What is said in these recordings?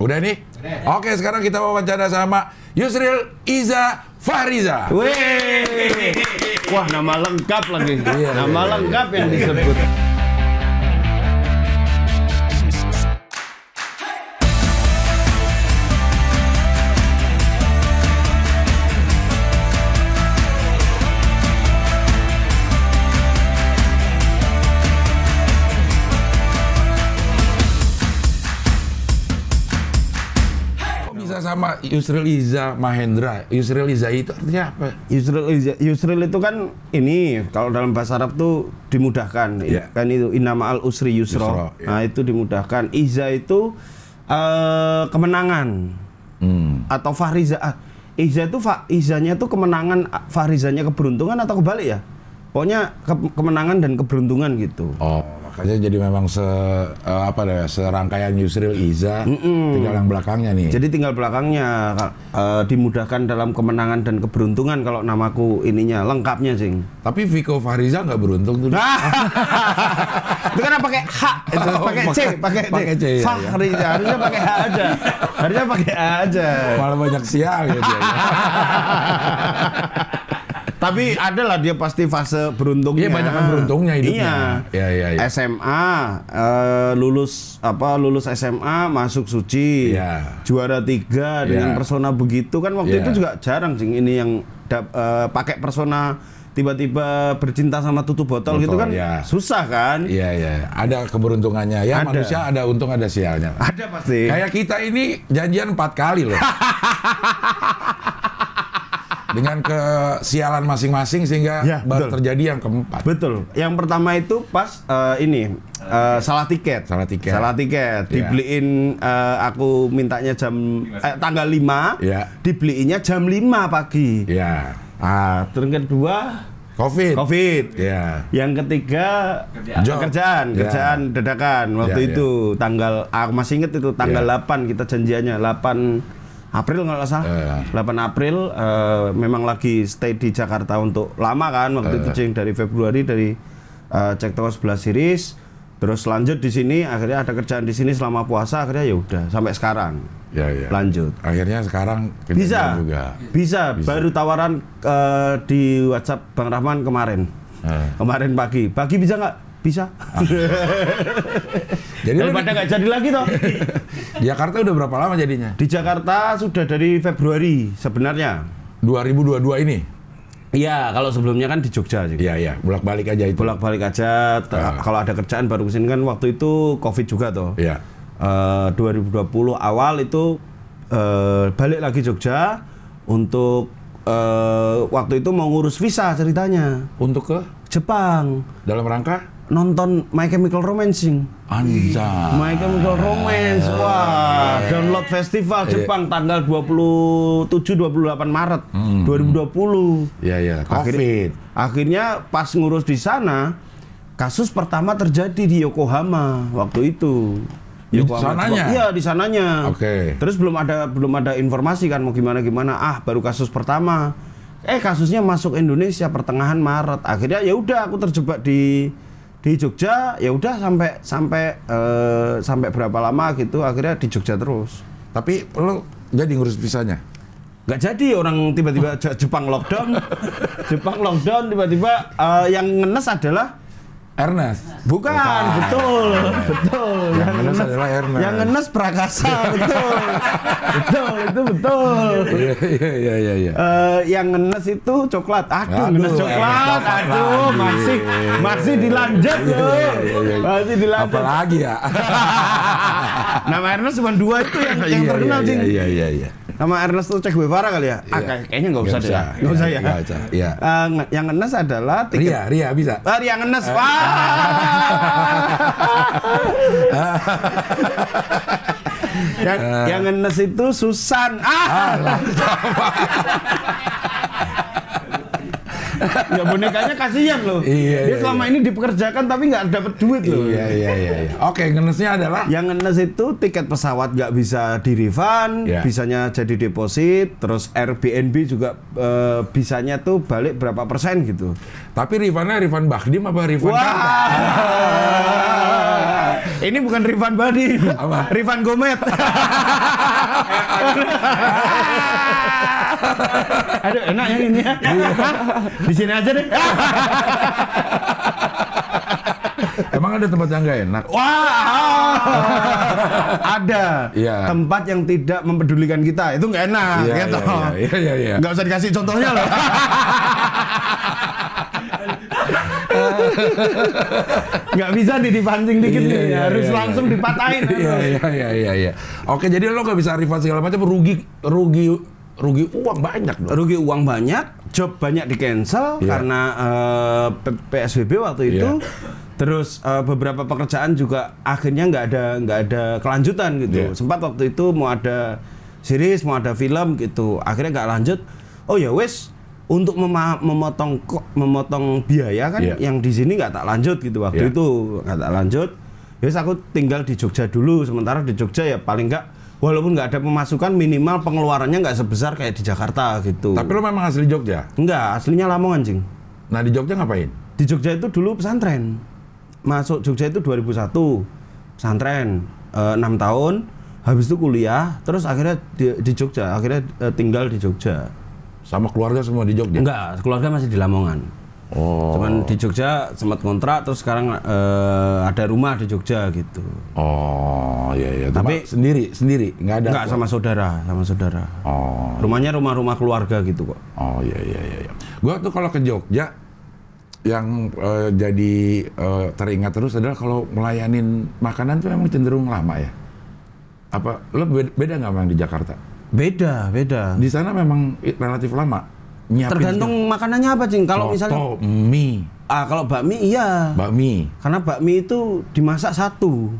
Udah nih? Udah. Oke, sekarang kita wawancara sama Yusril Iza Fahriza. Wih. Wah, nama lengkap lagi. Iya, nama iya, iya. lengkap iya, yang disebut. sama Yusril Iza Mahendra. Yusril Iza itu artinya apa? Yusril Iza, Yusril itu kan ini kalau dalam bahasa Arab tuh dimudahkan. Yeah. Kan itu inama al usri yusro. yusro yeah. Nah, itu dimudahkan. Iza itu uh, kemenangan. Hmm. Atau Fariza Ah, Iza itu fa, Izanya tuh kemenangan, Farizanya keberuntungan atau kebalik ya? Pokoknya ke, kemenangan dan keberuntungan gitu. Oh makanya jadi memang se uh, apa deh serangkaian Yusril Iza mm -mm. tinggal yang belakangnya nih jadi tinggal belakangnya uh, dimudahkan dalam kemenangan dan keberuntungan kalau namaku ininya lengkapnya sing tapi Viko Fariza nggak beruntung tuh itu kan pakai H itu oh, pakai C pakai C, pakai C ya, ya. harusnya pakai H aja harusnya pakai H aja malah banyak sial gitu ya, dia, ya. Tapi ada lah dia pasti fase beruntungnya. Iya, banyak kan beruntungnya hidupnya. Iya. Ya, ya, ya. SMA uh, eh, lulus apa lulus SMA masuk suci. Ya. Juara tiga ya. dengan iya. persona begitu kan waktu ya. itu iya. juga jarang sih ini yang uh, pakai persona tiba-tiba bercinta sama tutup botol, gitu botol gitu kan ya. susah kan iya iya ada keberuntungannya ya ada. manusia ada untung ada sialnya ada pasti kayak kita ini janjian empat kali loh dengan kesialan masing-masing sehingga ya, baru betul. terjadi yang keempat. Betul. Yang pertama itu pas uh, ini uh, salah tiket. Salah tiket. Salah tiket. Ya. Dibeliin uh, aku mintanya jam eh, tanggal 5, ya. dibeliinnya jam 5 pagi. Ya. Ah, terus kedua Covid. Covid. Ya. Yang ketiga kerjaan kerjaan, ya. kerjaan Dedakan. waktu ya, ya, itu tanggal aku masih inget itu tanggal ya. 8 kita janjiannya 8 April nggak salah. Yeah. 8 April uh, memang lagi stay di Jakarta untuk lama kan waktu yeah. itu eh. dari Februari dari uh, cek toko 11 series terus lanjut di sini akhirnya ada kerjaan di sini selama puasa akhirnya ya udah sampai sekarang. Ya, ya. Lanjut. Akhirnya sekarang bisa juga. Bisa, baru tawaran uh, di WhatsApp Bang Rahman kemarin. Kemarin pagi. Pagi bisa nggak? Bisa. jadi jadi daripada nggak jadi lagi toh. di Jakarta udah berapa lama jadinya? Di Jakarta sudah dari Februari sebenarnya. 2022 ini. Iya, kalau sebelumnya kan di Jogja juga. Iya, iya, bolak-balik aja itu. Bolak-balik aja. Ya. Kalau ada kerjaan baru kesini kan waktu itu Covid juga toh. Iya. Eh, uh, 2020 awal itu uh, balik lagi Jogja untuk uh, waktu itu mau ngurus visa ceritanya. Untuk ke Jepang. Dalam rangka nonton My Chemical Romancing. Anja. My Chemical Romance. Wah, iya. download festival iya. Jepang tanggal 27 28 Maret hmm. 2020. Iya, iya, Covid. Akhirnya, pas ngurus di sana kasus pertama terjadi di Yokohama waktu itu. Yokohama, di sananya. Iya, di sananya. Oke. Okay. Terus belum ada belum ada informasi kan mau gimana gimana. Ah, baru kasus pertama. Eh, kasusnya masuk Indonesia pertengahan Maret. Akhirnya ya udah aku terjebak di di Jogja ya udah sampai sampai uh, sampai berapa lama gitu akhirnya di Jogja terus. Tapi lo jadi ngurus visanya? Gak jadi orang tiba-tiba Jepang lockdown, Jepang lockdown tiba-tiba uh, yang ngenes adalah Ernest. Bukan, Bukan. betul, betul. Yang, ngenes adalah Ernest. Yang ngenes Prakasa, iya, betul, iya, betul, itu betul. Iya, iya, iya. Eh, yang ngenes itu coklat. Aduh, ngenes coklat. Eh, aduh, masih, masih dilanjut tuh, iya, masih dilanjut. Apalagi ya. Nama Ernest cuma dua itu yang, yang terkenal, Iya, iya, iya. Nama Ernesto cek Guevara kali ya? Ah, kayaknya nggak usah, usah deh. Nggak usah ya. Nggak usah. Iya. Uh, yang Ernest adalah tiket. Ria, Ria bisa. Ah, Ria ngenes. Eh. Wah. yang, uh. yang Ernest itu Susan. Ah. ah ya bonekanya kasihan loh. Iya, Dia iya, selama iya. ini dipekerjakan tapi nggak dapat duit loh. Iya iya iya. iya. Oke, ngenesnya adalah yang ngenes itu tiket pesawat nggak bisa di refund, yeah. bisanya jadi deposit, terus Airbnb juga e, bisanya tuh balik berapa persen gitu. Tapi refundnya refund Bahdim apa refund Wah. Ini bukan Rifan Badi, Rifan Gomet. Aduh enak yang ini ya. Iya. Di sini aja deh. Emang ada tempat yang nggak enak? Wah, ada ya. tempat yang tidak mempedulikan kita itu nggak enak, ya, gitu. Iya, iya, iya. iya, iya. Gak usah dikasih contohnya loh. nggak bisa nih dipancing dikit iya, nih, iya, harus iya, iya. langsung iya. dipatahin. Iya, iya, iya, iya, iya. Oke, jadi lo nggak bisa refund segala macam, rugi, rugi, rugi uang banyak dong. Rugi uang banyak, job banyak di cancel yeah. karena uh, eh, PSBB waktu itu. Yeah. Terus uh, beberapa pekerjaan juga akhirnya nggak ada nggak ada kelanjutan gitu. Yeah. Sempat waktu itu mau ada series, mau ada film gitu. Akhirnya nggak lanjut. Oh ya wes untuk memotong memotong biaya kan yeah. yang di sini nggak tak lanjut gitu waktu yeah. itu nggak tak lanjut. Ya wes aku tinggal di Jogja dulu sementara di Jogja ya paling nggak walaupun nggak ada pemasukan minimal pengeluarannya nggak sebesar kayak di Jakarta gitu. Tapi lo memang asli Jogja? Enggak, aslinya Lamongan Cing. Nah di Jogja ngapain? Di Jogja itu dulu pesantren. Masuk Jogja itu 2001 pesantren eh, enam 6 tahun. Habis itu kuliah, terus akhirnya di, di Jogja, akhirnya e, tinggal di Jogja. Sama keluarga semua di Jogja? Enggak, keluarga masih di Lamongan. Oh. Cuman di Jogja sempat kontrak terus sekarang uh, ada rumah di Jogja gitu. Oh, iya iya. Tapi sendiri sendiri nggak ada. Enggak sama saudara, sama saudara. Oh. Rumahnya rumah-rumah keluarga gitu kok. Oh, iya iya iya. iya. Gua tuh kalau ke Jogja yang uh, jadi uh, teringat terus adalah kalau melayanin makanan tuh emang cenderung lama ya. Apa lo beda nggak memang di Jakarta? Beda, beda. Di sana memang relatif lama Nyiapin Tergantung juga. makanannya apa, Cing. Kalau misalnya mie. Ah, kalau bakmi iya. Bakmi. Karena bakmi itu dimasak satu.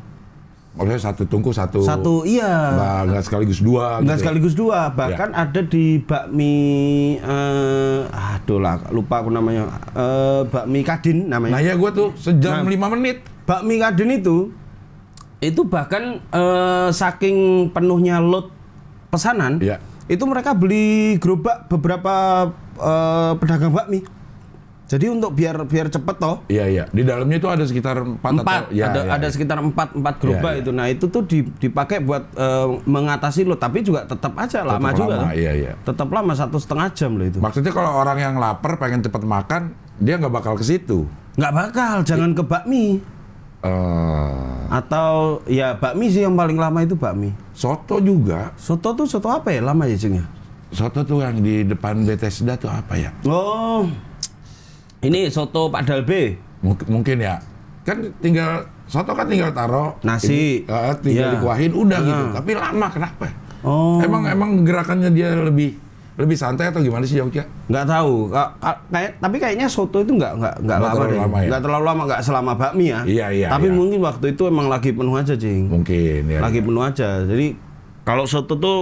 Maksudnya satu tungku satu. Satu iya. nggak sekaligus dua. Enggak gitu. Ya? sekaligus dua. Iya. Bahkan ya. ada di bakmi eh uh, aduh lah lupa aku namanya. Eh bakmi kadin namanya. Nah, ya gua tuh sejam nah, lima menit. Bakmi kadin itu itu bahkan uh, saking penuhnya load pesanan. Iya itu mereka beli gerobak beberapa uh, pedagang bakmi. Jadi untuk biar biar cepet toh. Iya iya. Di dalamnya itu ada sekitar empat. Empat. Atau, ya, ada, ya, ada ya. sekitar empat empat gerobak ya, ya. itu. Nah itu tuh dipakai buat uh, mengatasi lo, tapi juga tetap aja tetap lama, juga. Lama, kan? iya iya. Tetap lama satu setengah jam lo itu. Maksudnya kalau orang yang lapar pengen cepet makan, dia nggak bakal ke situ. Nggak bakal. Jangan ke bakmi. Uh, atau ya bakmi sih yang paling lama itu bakmi. Soto juga. Soto tuh soto apa ya lama ya cengnya? Soto tuh yang di depan Bethesda tuh apa ya? Oh, ini soto Pak Dalbe. Mungkin, mungkin ya. Kan tinggal soto kan tinggal taro nasi, ini, uh, tinggal yeah. dikuahin udah uh. gitu. Tapi lama kenapa? Oh. Emang emang gerakannya dia lebih lebih santai atau gimana sih Jogja? Nggak tahu. Kayak tapi kayaknya soto itu nggak nggak nggak lama terlalu lama ya? Nggak terlalu lama nggak selama bakmi ya. Iya iya. Tapi iya. mungkin waktu itu emang lagi penuh aja cing. Mungkin. Iya, lagi iya. penuh aja. Jadi kalau soto tuh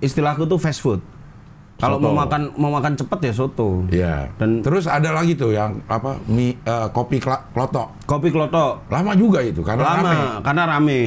istilahku tuh fast food. Kalau mau makan mau makan cepet ya soto. Iya. Dan terus ada lagi tuh yang apa mie uh, kopi klotok. Kopi klotok. Lama juga itu karena Lama, rame. karena rame.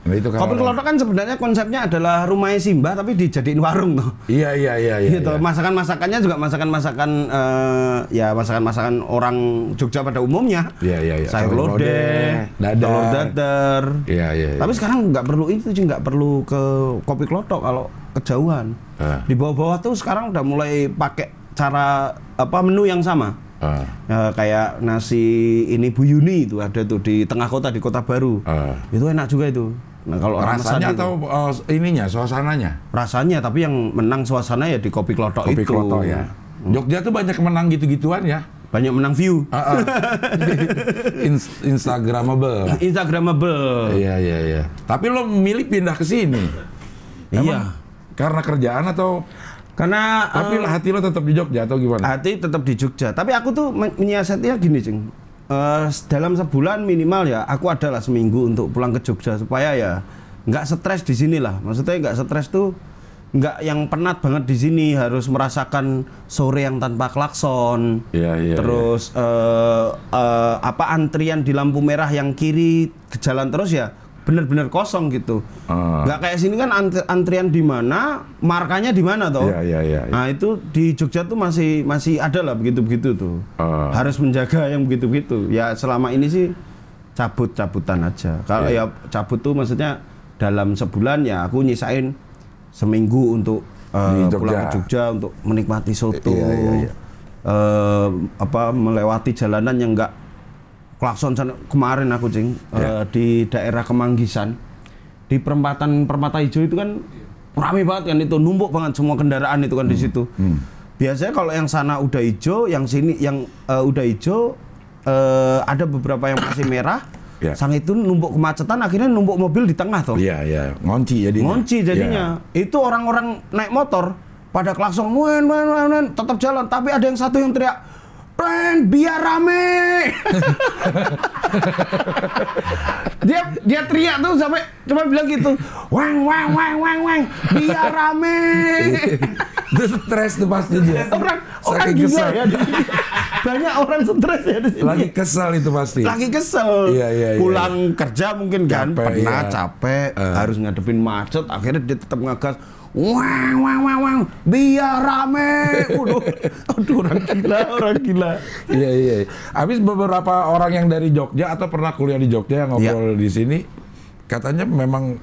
Nah, itu kopi klotok kan sebenarnya konsepnya adalah rumah Simba tapi dijadiin warung tuh. Iya iya iya iya. Gitu. Iya. Masakan-masakannya juga masakan-masakan uh, ya masakan-masakan orang Jogja pada umumnya. Iya iya iya. Sayur lodeh, dadar. Iya iya. iya. Tapi sekarang nggak perlu itu sih nggak perlu ke kopi klotok kalau kejauhan. Uh. Di bawah-bawah tuh sekarang udah mulai pakai cara apa menu yang sama. Uh. Uh, kayak nasi ini Bu Yuni itu ada tuh di tengah kota di Kota Baru. Uh. Itu enak juga itu. Nah, kalau rasanya atau itu, uh, ininya suasananya? Rasanya tapi yang menang suasana ya di kopi klotok kopi itu. klotok ya. Hmm. Jogja tuh banyak menang gitu-gituan ya banyak menang view. Uh, uh. Instagramable. Instagramable. Iya iya iya. Tapi lo milih pindah ke sini. Iya. Karena kerjaan atau karena tapi uh, hati lo tetap di Jogja atau gimana? Hati tetap di Jogja. Tapi aku tuh menyiasatinya gini, ceng. Uh, eh, dalam sebulan minimal ya, aku adalah seminggu untuk pulang ke Jogja supaya ya nggak stres di sini lah. Maksudnya nggak stres tuh nggak yang penat banget di sini harus merasakan sore yang tanpa klakson. Yeah, yeah, iya. terus yeah. Uh, eh, uh, apa antrian di lampu merah yang kiri jalan terus ya benar-benar kosong gitu. Uh. Nggak kayak sini kan antrian di mana, markanya di mana toh? Yeah, yeah, yeah, iya. Nah itu di Jogja tuh masih masih ada lah begitu-begitu tuh. Uh. Harus menjaga yang begitu-begitu. Ya selama ini sih cabut-cabutan aja. Kalau yeah. ya cabut tuh maksudnya dalam sebulan ya aku nyisain seminggu untuk uh, pulang ke Jogja untuk menikmati soto. Yeah, yeah, yeah. Uh, apa melewati jalanan yang enggak klakson sana kemarin aku cing yeah. Ya. uh, di daerah Kemanggisan di perempatan permata hijau itu kan rame banget kan itu numpuk banget semua kendaraan itu kan hmm. di situ. Hmm. Biasanya kalau yang sana udah hijau, yang sini yang uh, udah hijau uh, ada beberapa yang masih merah. Yeah. Sang itu numpuk kemacetan akhirnya numpuk mobil di tengah tuh. Iya, yeah, iya, ngonci jadinya. Ngonci jadinya. Yeah. Itu orang-orang naik motor pada klakson, men, men, men, tetap jalan, tapi ada yang satu yang teriak plan biar rame. dia dia teriak tuh sampai cuma bilang gitu, wang wang wang wang wang, biar rame. Itu stres tuh pasti dia. Orang orang Saking gila ya. Banyak orang stres ya di sini. Lagi kesel itu pasti. Lagi kesel. Iya, iya, iya. Pulang kerja mungkin kan. capek, kan pernah iya. capek, uh. harus ngadepin macet, akhirnya dia tetap ngegas Wang, wang, wang, wang. biar rame aduh aduh orang gila orang gila iya, iya iya habis beberapa orang yang dari Jogja atau pernah kuliah di Jogja yang iya. ngobrol ya. di sini katanya memang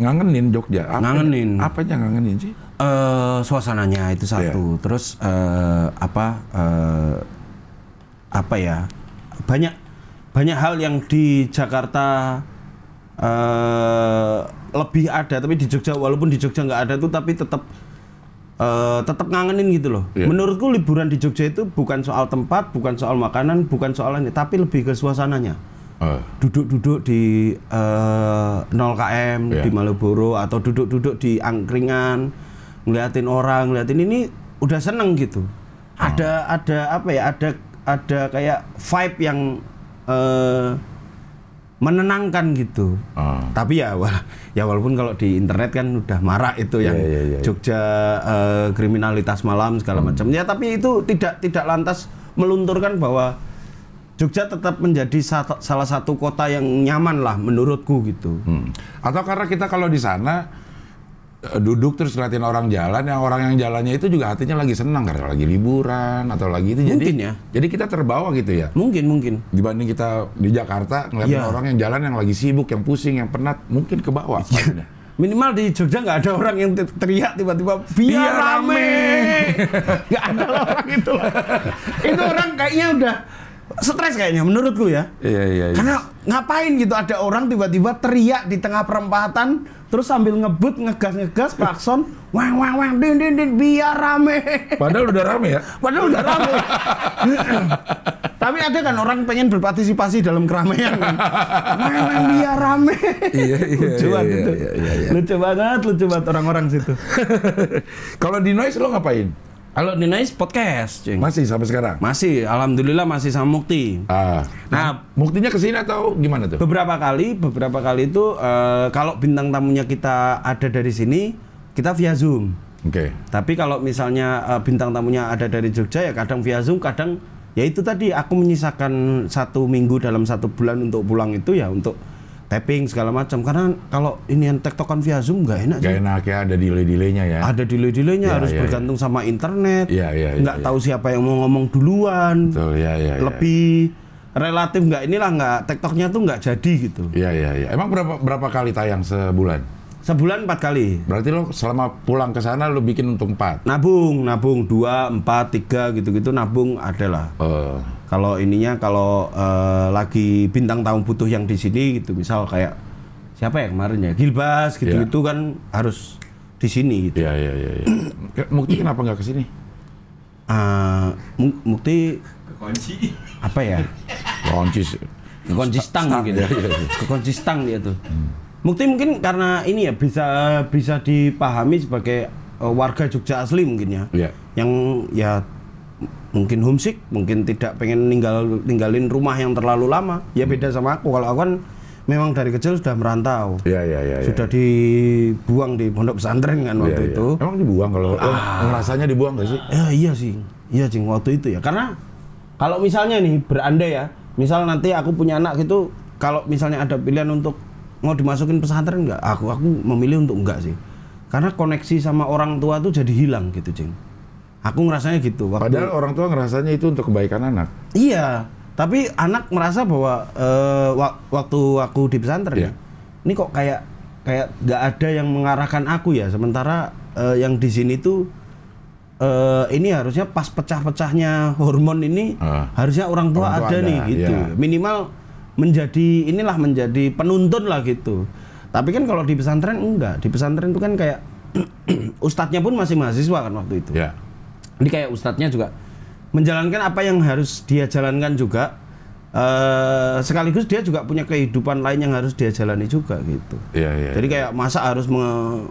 ngangenin Jogja apa ngangenin yang ngangenin sih uh, suasananya itu iya. satu yeah. terus uh, apa uh, apa ya banyak banyak hal yang di Jakarta uh, lebih ada tapi di Jogja walaupun di Jogja nggak ada tuh tapi tetap uh, eh, tetap ngangenin gitu loh. Yeah. Menurutku liburan di Jogja itu bukan soal tempat, bukan soal makanan, bukan soal ini tapi lebih ke suasananya. Eh. Duduk-duduk uh. di uh, 0KM yeah. di Malioboro atau duduk-duduk di angkringan, ngeliatin orang, ngeliatin ini udah seneng gitu. Uh. Ada hmm. ada apa ya? Ada ada kayak vibe yang uh, menenangkan gitu. Uh. Tapi ya wala ya walaupun kalau di internet kan udah marah itu yeah, yang yeah, yeah, yeah. Iya. Jogja uh, kriminalitas malam segala hmm. macam. Ya tapi itu tidak tidak lantas melunturkan bahwa Jogja tetap menjadi salah satu kota yang nyaman lah menurutku gitu. Hmm. Atau karena kita kalau di sana Eh, duduk terus ngeliatin orang jalan yang orang yang jalannya itu juga hatinya lagi senang karena lagi liburan atau lagi itu mungkin jadi ya jadi kita terbawa gitu ya mungkin mungkin dibanding kita di Jakarta ngeliatin ya. orang yang jalan yang lagi sibuk yang pusing yang penat mungkin ke bawah ya. minimal di Jogja nggak ada orang yang teriak tiba-tiba biar rame nggak ada orang itu itu orang kayaknya udah stres kayaknya menurutku ya. Iya iya. iya. Karena ngapain gitu ada orang tiba-tiba teriak di tengah perempatan terus sambil ngebut ngegas ngegas klakson wang wang wang din din din biar rame. Padahal udah rame ya. Padahal udah rame. Tapi ada kan orang pengen berpartisipasi dalam keramaian kan. wang wang biar rame. iya iya. Lucu iya, iya, iya, iya, iya. Lucu banget, lucu banget orang-orang situ. Kalau di noise lo ngapain? Kalau Dinais podcast, Masih sampai sekarang? Masih, alhamdulillah masih sama Mukti. Ah. Nah, Muktinya ke sini atau gimana tuh? Beberapa kali, beberapa kali itu uh, kalau bintang tamunya kita ada dari sini, kita via Zoom. Oke. Okay. Tapi kalau misalnya uh, bintang tamunya ada dari Jogja ya kadang via Zoom, kadang ya itu tadi aku menyisakan satu minggu dalam satu bulan untuk pulang itu ya untuk tapping segala macam karena kalau ini yang tektokan via zoom nggak enak nggak enak ya ada delay delaynya ya ada delay delaynya ya, harus ya, ya. bergantung ya. sama internet ya, ya, ya, nggak ya, tahu siapa yang mau ngomong duluan Betul, ya, ya, ya. lebih ya. relatif nggak inilah nggak tektoknya tuh nggak jadi gitu ya ya iya emang berapa berapa kali tayang sebulan Sebulan empat kali. Berarti lo selama pulang ke sana lo bikin untuk empat. Nabung, nabung dua, empat, tiga gitu-gitu nabung adalah. Uh. Oh. Kalau ininya kalau uh, lagi bintang tahun butuh yang di sini gitu, misal kayak siapa ya kemarin ya Gilbas gitu-gitu yeah. kan harus di sini gitu. Iya iya iya. iya. Ya, Mukti kenapa nggak ke sini? Uh, Mukti kunci apa ya? Kunci kunci stang, stang gitu. Ya, ya, stang dia tuh. Hmm Mukti mungkin karena ini ya bisa bisa dipahami sebagai uh, warga Jogja asli mungkin ya. Yeah. Yang ya mungkin homesick, mungkin tidak pengen ninggal ninggalin rumah yang terlalu lama. Ya beda hmm. sama aku kalau aku kan memang dari kecil sudah merantau. Iya iya iya. iya. Sudah ya. dibuang di pondok pesantren kan iya, waktu ya, ya. itu. Emang dibuang kalau ah. rasanya dibuang gak sih? Ya, iya sih. Iya sih waktu itu ya. Karena kalau misalnya nih berandai ya, misal nanti aku punya anak gitu kalau misalnya ada pilihan untuk mau dimasukin pesantren nggak aku aku memilih untuk enggak sih karena koneksi sama orang tua tuh jadi hilang gitu cing aku ngerasanya gitu waktu padahal orang tua ngerasanya itu untuk kebaikan anak iya tapi anak merasa bahwa uh, waktu aku di pesantren iya. ini kok kayak kayak nggak ada yang mengarahkan aku ya sementara uh, yang di sini tuh uh, ini harusnya pas pecah-pecahnya hormon ini uh, harusnya orang tua, orang tua ada, ada nih gitu Iya. minimal menjadi inilah menjadi penuntun lah gitu. Tapi kan kalau di pesantren enggak, di pesantren itu kan kayak ustadznya pun masih mahasiswa kan waktu itu. Ya. Jadi kayak ustadznya juga menjalankan apa yang harus dia jalankan juga. Uh, sekaligus dia juga punya kehidupan lain yang harus dia jalani juga gitu. Ya, ya, Jadi ya. kayak masa harus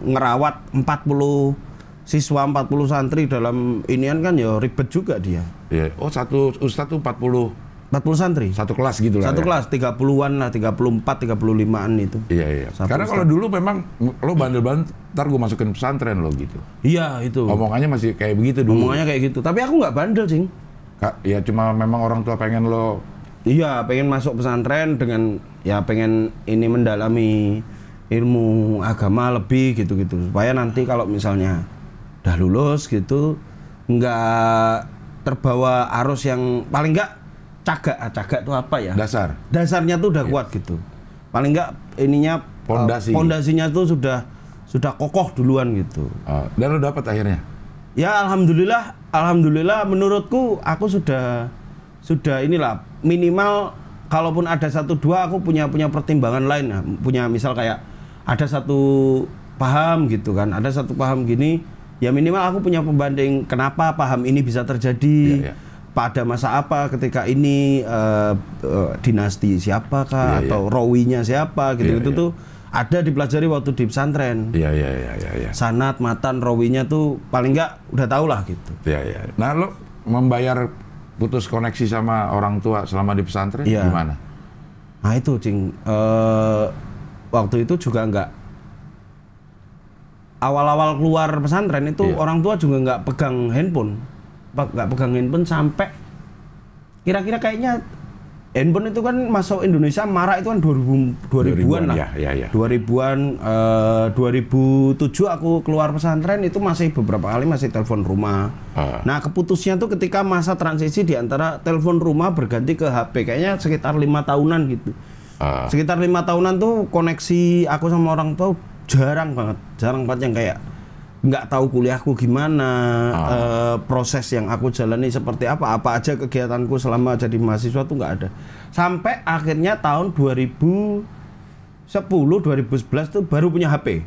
ngerawat 40 siswa 40 santri dalam inian kan ya ribet juga dia. Ya. Oh satu ustadz tuh 40 40 santri. Satu kelas gitu lah. Satu ya. kelas 30-an lah, 34, 35-an itu. Iya, iya. Satu Karena kalau dulu memang lo bandel banget ntar gue masukin pesantren lo gitu. Iya, itu. Omongannya masih kayak begitu dulu. Omongannya kayak gitu. Tapi aku nggak bandel, Cing. kak ya cuma memang orang tua pengen lo Iya, pengen masuk pesantren dengan ya pengen ini mendalami ilmu agama lebih gitu-gitu supaya nanti kalau misalnya udah lulus gitu nggak terbawa arus yang paling nggak cagak ah, cagak itu apa ya dasar dasarnya tuh udah yes. Iya. kuat gitu paling enggak ininya eh, pondasi pondasinya tuh sudah sudah kokoh duluan gitu uh, dan lo dapat akhirnya ya alhamdulillah alhamdulillah menurutku aku sudah sudah inilah minimal kalaupun ada satu dua aku punya punya pertimbangan lain ah, punya misal kayak ada satu paham gitu kan ada satu paham gini ya minimal aku punya pembanding kenapa paham ini bisa terjadi ya, ya pada masa apa ketika ini uh, uh, dinasti siapa kah yeah, iya. atau rowinya siapa gitu gitu iya, yeah, yeah. tuh ada dipelajari waktu di pesantren. Iya iya iya iya. Ya. Sanat matan rowinya tuh paling nggak udah tau lah gitu. Iya iya. Nah lo membayar putus koneksi sama orang tua selama di pesantren ya. gimana? Nah itu cing uh, eh, waktu itu juga nggak awal-awal keluar pesantren itu ya. orang tua juga nggak pegang handphone nggak pegang handphone sampai kira-kira kayaknya handphone itu kan masuk Indonesia marak itu kan 2000 an 2000 lah. Ya, ya, ya. 2000-an 2007 eh, aku keluar pesantren itu masih beberapa kali masih telepon rumah. Uh. Nah, keputusnya tuh ketika masa transisi di antara telepon rumah berganti ke HP kayaknya sekitar lima tahunan gitu. Uh. Sekitar lima tahunan tuh koneksi aku sama orang tua jarang banget, jarang banget yang kayak nggak tahu kuliahku gimana ah. e, proses yang aku jalani seperti apa apa aja kegiatanku selama jadi mahasiswa tuh nggak ada sampai akhirnya tahun 2010 2011 tuh baru punya HP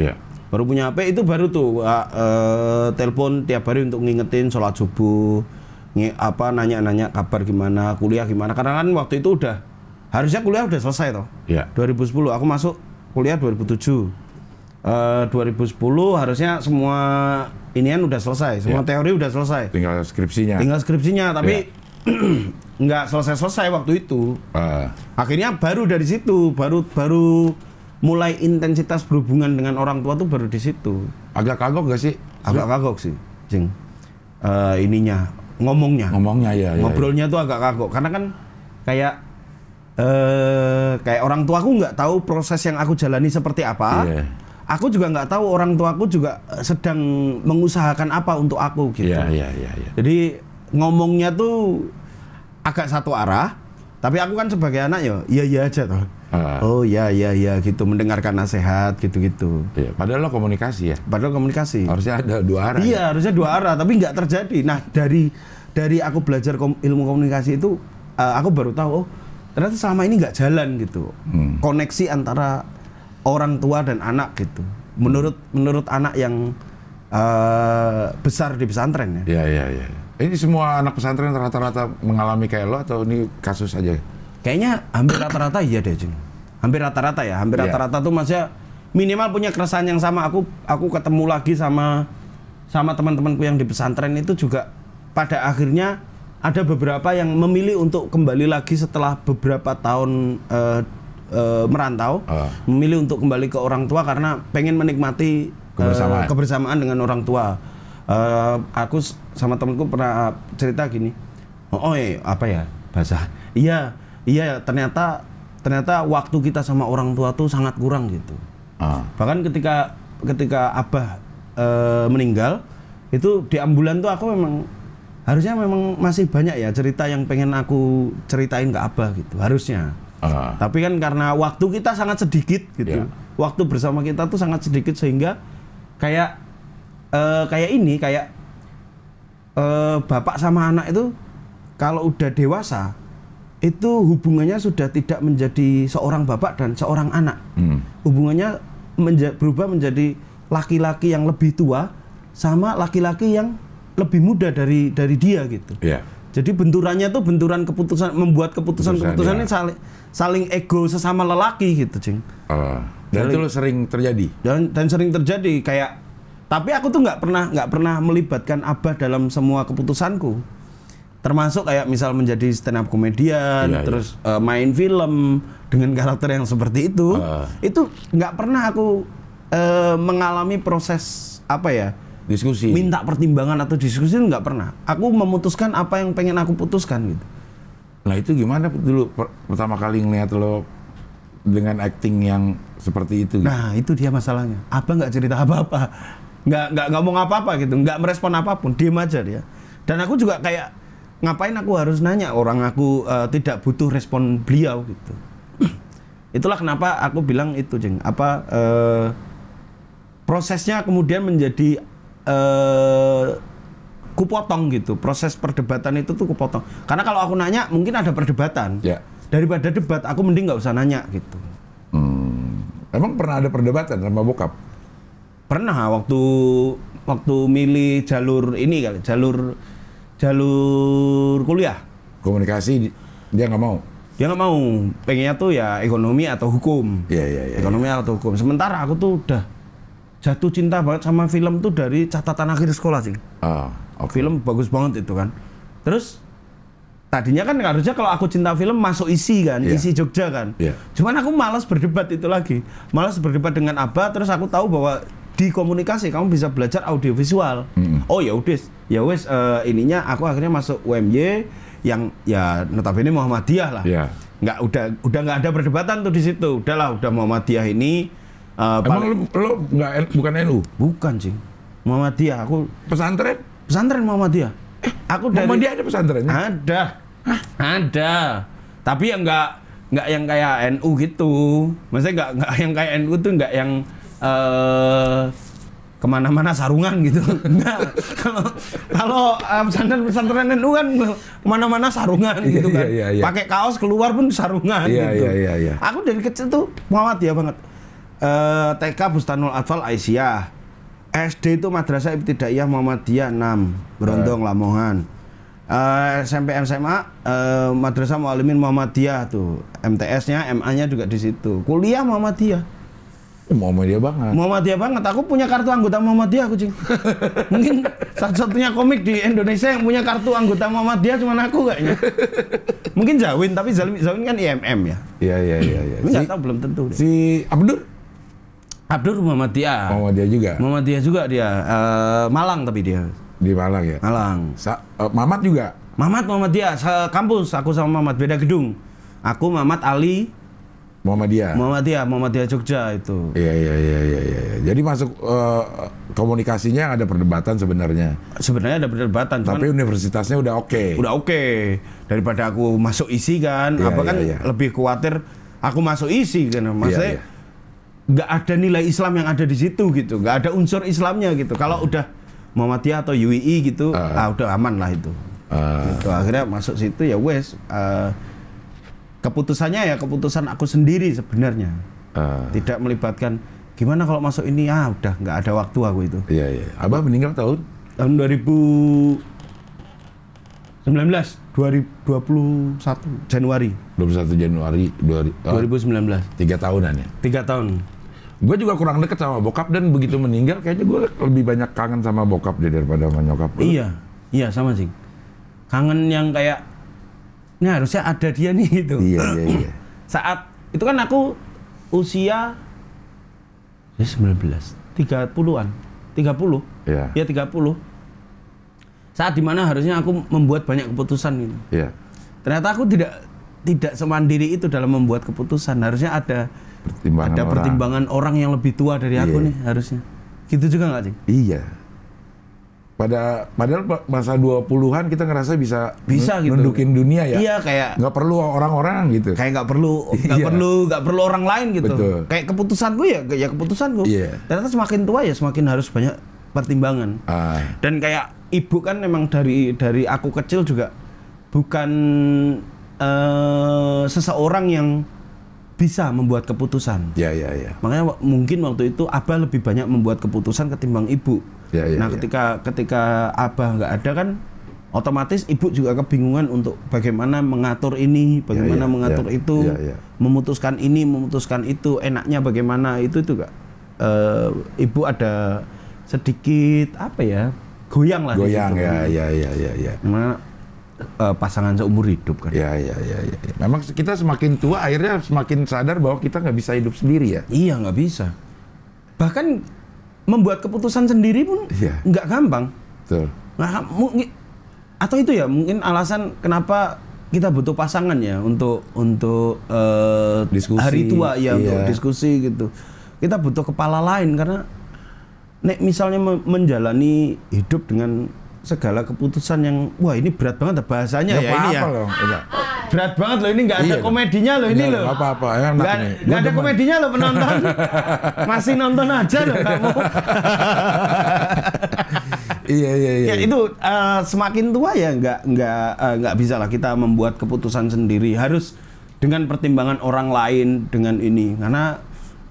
ya. baru punya HP itu baru tuh uh, telepon tiap hari untuk ngingetin sholat subuh nge apa nanya-nanya kabar gimana kuliah gimana karena kan waktu itu udah harusnya kuliah udah selesai toh ya. 2010 aku masuk kuliah 2007 Eh, uh, 2010 harusnya semua inian udah selesai, semua yeah. teori udah selesai. Tinggal skripsinya. Tinggal skripsinya, tapi yeah. Iya. nggak selesai-selesai waktu itu. Uh. Akhirnya baru dari situ, baru baru mulai intensitas berhubungan dengan orang tua tuh baru di situ. Agak kagok gak sih? Agak kagok sih, Jing. Uh, eh, ininya ngomongnya. Ngomongnya ya. Ngobrolnya ya, ya. tuh agak kagok karena kan kayak eh uh, kayak orang tua aku nggak tahu proses yang aku jalani seperti apa. Yeah aku juga nggak tahu orang tuaku juga eh, sedang mengusahakan apa untuk aku gitu. Yeah, yeah, yeah, yeah. Jadi ngomongnya tuh agak satu arah, tapi aku kan sebagai anak ya, iya iya aja toh. Uh, oh ya ya ya gitu mendengarkan nasihat gitu-gitu. Iya, padahal lo komunikasi ya. Padahal komunikasi. Harusnya ada dua arah. Iya, ya? harusnya dua arah, tapi nggak terjadi. Nah, dari dari aku belajar kom ilmu komunikasi itu uh, aku baru tahu oh ternyata selama ini nggak jalan gitu. Hmm. Koneksi antara orang tua dan anak gitu. Menurut menurut anak yang uh, besar di pesantren ya. Iya iya iya. Ini semua anak pesantren rata-rata mengalami kayak lo atau ini kasus aja? Kayaknya hampir rata-rata iya deh Jun. Hampir rata-rata ya, hampir iya. rata-rata ya. tuh maksudnya minimal punya keresahan yang sama. Aku aku ketemu lagi sama sama teman-temanku yang di pesantren itu juga pada akhirnya ada beberapa yang memilih untuk kembali lagi setelah beberapa tahun uh, Eh, merantau, uh. memilih untuk kembali ke orang tua karena pengen menikmati eh, kebersamaan, uh, kebersamaan dengan orang tua. Uh, aku sama temanku pernah cerita gini, oh, oh eh, apa ya bahasa? Iya, iya ternyata ternyata waktu kita sama orang tua tuh sangat kurang gitu. Uh. Bahkan ketika ketika abah uh, meninggal itu di ambulan tuh aku memang harusnya memang masih banyak ya cerita yang pengen aku ceritain ke abah gitu harusnya Ah. Tapi kan karena waktu kita sangat sedikit gitu. Yeah. Waktu bersama kita tuh sangat sedikit sehingga kayak uh, kayak ini kayak uh, bapak sama anak itu kalau udah dewasa itu hubungannya sudah tidak menjadi seorang bapak dan seorang anak. Hmm. Hubungannya menja berubah menjadi laki-laki yang lebih tua sama laki-laki yang lebih muda dari dari dia gitu. Yeah. Jadi benturannya tuh benturan keputusan membuat keputusan keputusan ini ya. saling saling ego sesama lelaki gitu, Cing. Uh, ah. dan Jadi, itu sering terjadi. Dan dan sering terjadi kayak tapi aku tuh nggak pernah nggak pernah melibatkan Abah dalam semua keputusanku. Termasuk kayak misal menjadi stand up komedian, iya, iya, terus iya. Uh, main film dengan karakter yang seperti itu. Uh. Itu nggak pernah aku uh, mengalami proses apa ya? diskusi minta pertimbangan atau diskusi nggak pernah aku memutuskan apa yang pengen aku putuskan gitu nah itu gimana dulu per pertama kali ngeliat lo dengan acting yang seperti itu gitu? nah itu dia masalahnya apa nggak cerita apa-apa nggak nggak ngomong apa-apa gitu nggak merespon apapun diem aja dia dan aku juga kayak ngapain aku harus nanya orang aku uh, tidak butuh respon beliau gitu itulah kenapa aku bilang itu jeng apa uh, prosesnya kemudian menjadi eh kupotong gitu. Proses perdebatan itu tuh kupotong. Karena kalau aku nanya mungkin ada perdebatan. Ya. Daripada debat aku mending nggak usah nanya gitu. Hmm. Emang pernah ada perdebatan sama bokap? Pernah waktu waktu milih jalur ini kali, jalur jalur kuliah. Komunikasi dia nggak mau. Dia nggak mau. Pengennya tuh ya ekonomi atau hukum. yeah, yeah, yeah, Ekonomi yeah. atau hukum. Sementara aku tuh udah jatuh cinta banget sama film tuh dari catatan akhir sekolah sih. Oh, ah, okay. Film bagus banget itu kan. Terus tadinya kan harusnya kalau aku cinta film masuk isi kan, yeah. isi Jogja kan. Yeah. Cuman aku malas berdebat itu lagi. Malas berdebat dengan Abah terus aku tahu bahwa di komunikasi kamu bisa belajar audiovisual. Mm. Oh ya udah, ya wes uh, eh, ininya aku akhirnya masuk UMY yang ya notabene Muhammadiyah lah. Yeah. Nggak udah udah nggak ada perdebatan tuh di situ. Udahlah udah Muhammadiyah ini Uh, Emang lo lu, lu gak, bukan NU? Bukan sih. Muhammadiyah aku pesantren pesantren Muhammadiyah eh, aku dari Muhammadiyah ada pesantrennya ada Hah? ada tapi yang nggak nggak yang kayak NU gitu maksudnya nggak nggak yang kayak NU tuh nggak yang uh, kemana-mana sarungan gitu enggak kalau kalau eh, pesantren pesantren NU kan kemana-mana sarungan iya, gitu kan Iya, iya, iya. pakai kaos keluar pun sarungan iya, gitu Iya iya iya. aku dari kecil tuh Muhammadiyah banget eh, TK Bustanul Atfal Aisyah SD itu Madrasah Ibtidaiyah Muhammadiyah 6 Berondong right. Lamongan Uh, eh, SMP SMA uh, eh, Madrasah Mualimin Muhammadiyah tuh MTS-nya MA-nya juga di situ kuliah Muhammadiyah eh, Muhammadiyah banget Muhammadiyah banget aku punya kartu anggota Muhammadiyah kucing mungkin satu-satunya komik di Indonesia yang punya kartu anggota Muhammadiyah cuma aku kayaknya mungkin Zawin tapi Zawin, kan IMM ya iya iya iya iya tahu belum tentu si Abdur Abdur Muhammadiyah. Muhammadiyah juga. Muhammadiyah juga dia. Uh, Malang tapi dia. Di Malang ya. Malang. Sa uh, Mamat juga. Mamat Muhammadiyah kampus aku sama Mamat beda gedung. Aku Mamat Ali Muhammadiyah. Muhammadiyah, Muhammadiyah Jogja itu. Iya iya iya iya iya. iya. Jadi masuk uh, komunikasinya ada perdebatan sebenarnya. Sebenarnya ada perdebatan. Tapi cuman, universitasnya udah oke. Okay. Udah oke. Okay. Daripada aku masuk isi kan, iya, apa kan iya, kan iya. lebih khawatir aku masuk isi kan. Maksudnya iya, iya nggak ada nilai Islam yang ada di situ gitu, nggak ada unsur Islamnya gitu. Kalau hmm. udah Muhammadiyah atau UII gitu, uh, ah udah aman lah itu. Uh, gitu. Akhirnya masuk situ ya wes. Uh, keputusannya ya keputusan aku sendiri sebenarnya. Uh, Tidak melibatkan gimana kalau masuk ini ah udah nggak ada waktu aku itu. Iya iya. Abah meninggal tahun? Tahun 2019 2021 Januari 21 Januari 2019 tiga tahunan ya tiga tahun Gue juga kurang deket sama bokap dan begitu meninggal kayaknya gue lebih banyak kangen sama bokap deh daripada sama nyokap. gue. Iya, iya sama sih. Kangen yang kayak, ini harusnya ada dia nih gitu. Iya, iya, iya. Saat itu kan aku usia 19, 30-an, 30. Iya. Ya 30. Saat dimana harusnya aku membuat banyak keputusan gitu. Iya. Ternyata aku tidak tidak semandiri itu dalam membuat keputusan. Harusnya ada pertimbangan ada pertimbangan orang, yang lebih tua dari yeah. aku iya. nih harusnya gitu juga nggak sih? iya pada padahal masa 20-an kita ngerasa bisa bisa gitu nundukin dunia ya. Iya kayak nggak perlu orang-orang gitu. Kayak nggak perlu nggak iya. perlu nggak perlu orang lain gitu. Betul. Kayak keputusan gue ya ya keputusan gue. Iya. Ternyata semakin tua ya semakin harus banyak pertimbangan. Ah. Dan kayak ibu kan memang dari dari aku kecil juga bukan uh, seseorang yang bisa membuat keputusan. Ya, ya, ya. Makanya mungkin waktu itu Abah lebih banyak membuat keputusan ketimbang ibu. Ya, ya, nah, ya. ketika ketika Abah nggak ada kan otomatis ibu juga kebingungan untuk bagaimana mengatur ini, ya, bagaimana ya, ya, mengatur ya, itu, ya, ya. memutuskan ini, memutuskan itu, enaknya bagaimana itu itu enggak e, eh, ibu ada sedikit apa ya? goyang lah goyang ya, ya, ya, ya, ya. Nah, uh, pasangan seumur hidup kan. Iya iya iya. Ya. Memang kita semakin tua akhirnya semakin sadar bahwa kita nggak bisa hidup sendiri ya. Iya nggak bisa. Bahkan membuat keputusan sendiri pun ya. gampang. Betul. Nah, mungkin atau itu ya mungkin alasan kenapa kita butuh pasangan ya untuk untuk uh, diskusi hari tua ya iya. untuk diskusi gitu. Kita butuh kepala lain karena nek misalnya menjalani hidup dengan segala keputusan yang wah ini berat banget bahasanya ya, ya ini ya. Loh. Iya. Berat banget loh ini nggak ada iya, komedinya loh ini iya, loh. Apa apa ya nggak, ada ada komedinya loh penonton. Masih nonton aja loh kamu. iya iya iya. Ya, itu uh, semakin tua ya nggak nggak uh, bisa lah kita membuat keputusan sendiri harus dengan pertimbangan orang lain dengan ini karena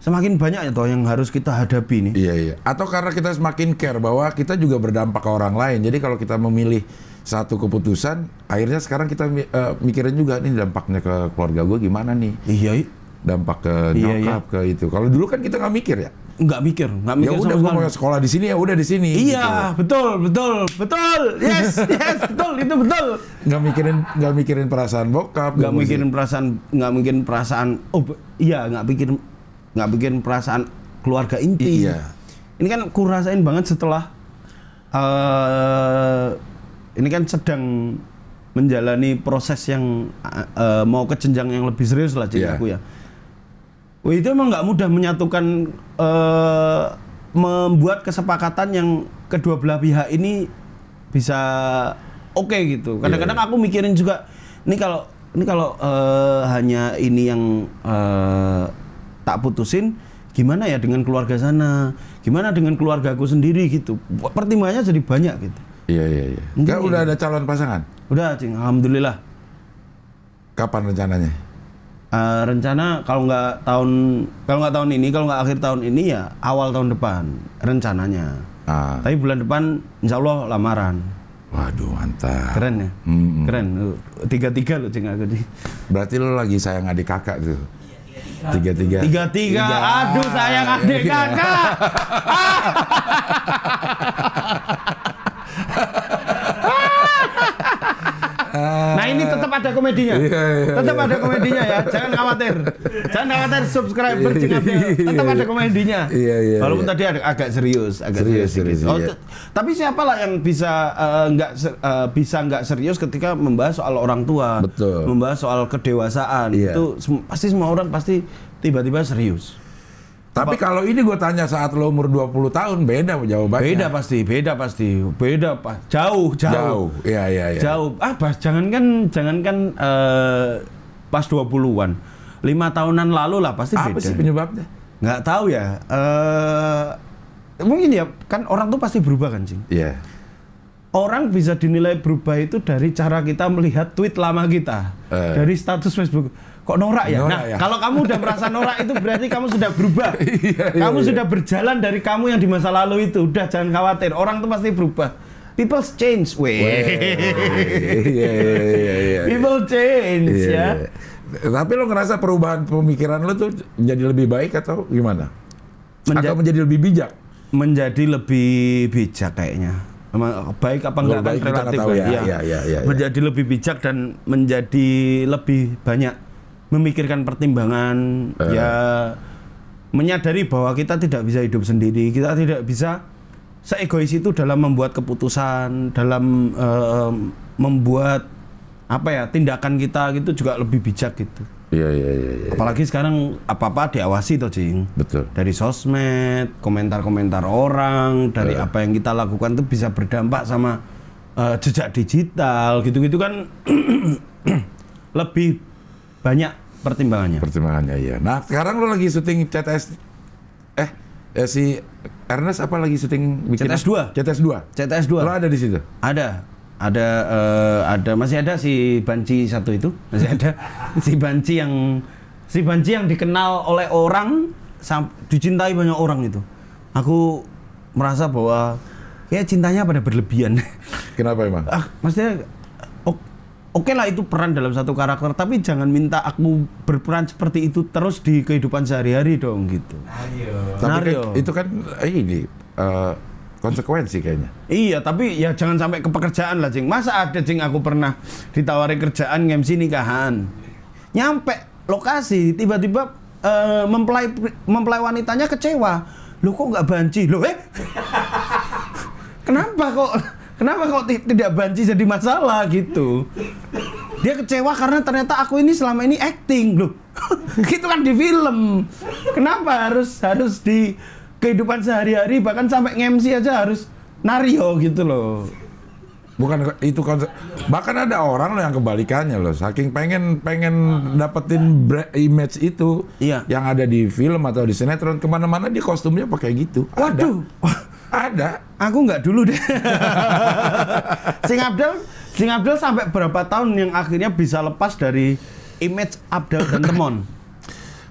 semakin banyak ya toh yang harus kita hadapi nih. Iya iya. Atau karena kita semakin care bahwa kita juga berdampak ke orang lain. Jadi kalau kita memilih satu keputusan, akhirnya sekarang kita uh, mikirin juga nih dampaknya ke keluarga gue gimana nih. Iya. iya. Dampak ke iya, iya. ke itu. Kalau dulu kan kita nggak mikir ya. Nggak mikir, nggak mikir. Ya udah, gue mau sekolah di sini ya udah di sini. Iya, gitu. betul, betul, betul. Yes, yes, betul, itu betul. Nggak mikirin, nggak mikirin perasaan bokap. Nggak mikirin perasaan, nggak mikirin perasaan. Oh, iya, nggak mikirin nggak bikin perasaan keluarga inti. Iya. Ini kan kurasain banget setelah uh, ini kan sedang menjalani proses yang uh, mau ke jenjang yang lebih serius lah iya. jadi yeah. aku ya. Wih itu emang nggak mudah menyatukan uh, membuat kesepakatan yang kedua belah pihak ini bisa oke okay gitu. Kadang-kadang yeah. aku mikirin juga ini kalau ini kalau uh, hanya ini yang uh, tak putusin gimana ya dengan keluarga sana gimana dengan keluarga aku sendiri gitu pertimbangannya jadi banyak gitu iya iya iya Mungkin udah gitu. ada calon pasangan udah cing alhamdulillah kapan rencananya uh, rencana kalau nggak tahun kalau nggak tahun ini kalau nggak akhir tahun ini ya awal tahun depan rencananya ah. tapi bulan depan insya Allah lamaran Waduh mantap. Keren ya, mm -mm. keren. Tiga tiga loh cing aku Berarti lo lagi sayang adik kakak tuh. Tiga tiga. Tiga tiga. Aduh sayang adik kakak. Ah. Nah ini tetap ada komedinya. Iya, iya, tetap iya. ada komedinya ya. Jangan khawatir. Jangan khawatir subscriber iya, iya, tetap ada komedinya. Iya, iya, Walaupun iya. tadi agak serius, agak serius. serius, serius. Oh, iya. Tapi siapalah yang bisa eh, nggak uh, uh, bisa nggak serius ketika membahas soal orang tua, Betul. membahas soal kedewasaan. Iya. Itu pasti semua orang pasti tiba-tiba serius. Tapi kalau ini gue tanya saat lo umur 20 tahun beda jawabannya. Beda pasti, beda pasti, beda pak. Jauh, jauh. Jauh, iya iya. Ya. Jauh. Ah, eh, pas kan jangan kan uh, pas 20-an, lima tahunan lalu lah pasti Apa beda. Apa sih penyebabnya? Nggak tahu ya. Uh, mungkin ya kan orang tuh pasti berubah kan sih. Iya. Yeah. Orang bisa dinilai berubah itu dari cara kita melihat tweet lama kita, uh. dari status Facebook kok norak ya? Norak nah, ya. kalau kamu udah merasa norak itu berarti kamu sudah berubah. Iya, iya, kamu iya. sudah berjalan dari kamu yang di masa lalu itu. Udah jangan khawatir, orang tuh pasti berubah. Iya, iya, People change, weh. yeah, yeah, yeah, People change ya. Tapi lo ngerasa perubahan pemikiran lo tuh menjadi lebih baik atau gimana? Menja atau menjadi lebih bijak? Menjadi lebih bijak kayaknya baik apa enggak kan relatif kan? Ya, ya, ya, ya, ya, menjadi lebih bijak dan menjadi lebih banyak memikirkan pertimbangan uh. ya menyadari bahwa kita tidak bisa hidup sendiri, kita tidak bisa seegois itu dalam membuat keputusan, dalam uh, membuat apa ya tindakan kita gitu juga lebih bijak gitu. Iya iya iya. iya. Apalagi sekarang apa apa diawasi toh cing. Betul. Dari sosmed, komentar-komentar orang, dari ya. apa yang kita lakukan itu bisa berdampak sama uh, jejak digital gitu-gitu kan lebih banyak pertimbangannya. Pertimbangannya iya. Nah, sekarang lo lagi syuting CTS eh, ya si Ernest apa lagi syuting bikin CTS 2. CTS 2. CTS 2. Lo ada di situ? Ada. Ada uh, ada masih ada si Banci satu itu, masih ada si Banci yang si Banci yang dikenal oleh orang dicintai banyak orang itu. Aku merasa bahwa kayak cintanya pada berlebihan. Kenapa emang? Ah, maksudnya oh, oke lah itu peran dalam satu karakter tapi jangan minta aku berperan seperti itu terus di kehidupan sehari-hari dong gitu. Ayo. Tapi kan, itu kan eh, ini uh, konsekuensi kayaknya. Iya, tapi ya jangan sampai ke pekerjaan lah, Jing. Masa ada Jing aku pernah ditawari kerjaan sini nikahan. Nyampe lokasi tiba-tiba uh, mempelai mempelai wanitanya kecewa. Lo kok nggak banci? Lo eh. Kenapa kok Kenapa kok tidak banci jadi masalah gitu? Dia kecewa karena ternyata aku ini selama ini acting loh. gitu kan di film. Kenapa harus harus di kehidupan sehari-hari bahkan sampai ngemsi aja harus nario gitu loh. Bukan itu konsep. Bahkan ada orang loh yang kebalikannya loh, saking pengen pengen dapetin image itu iya. yang ada di film atau di sinetron kemana-mana di kostumnya pakai gitu. Waduh. Ada. Ada. Aku nggak dulu deh. Sing Abdul, Sing Abdul sampai berapa tahun yang akhirnya bisa lepas dari image Abdul dan Temon?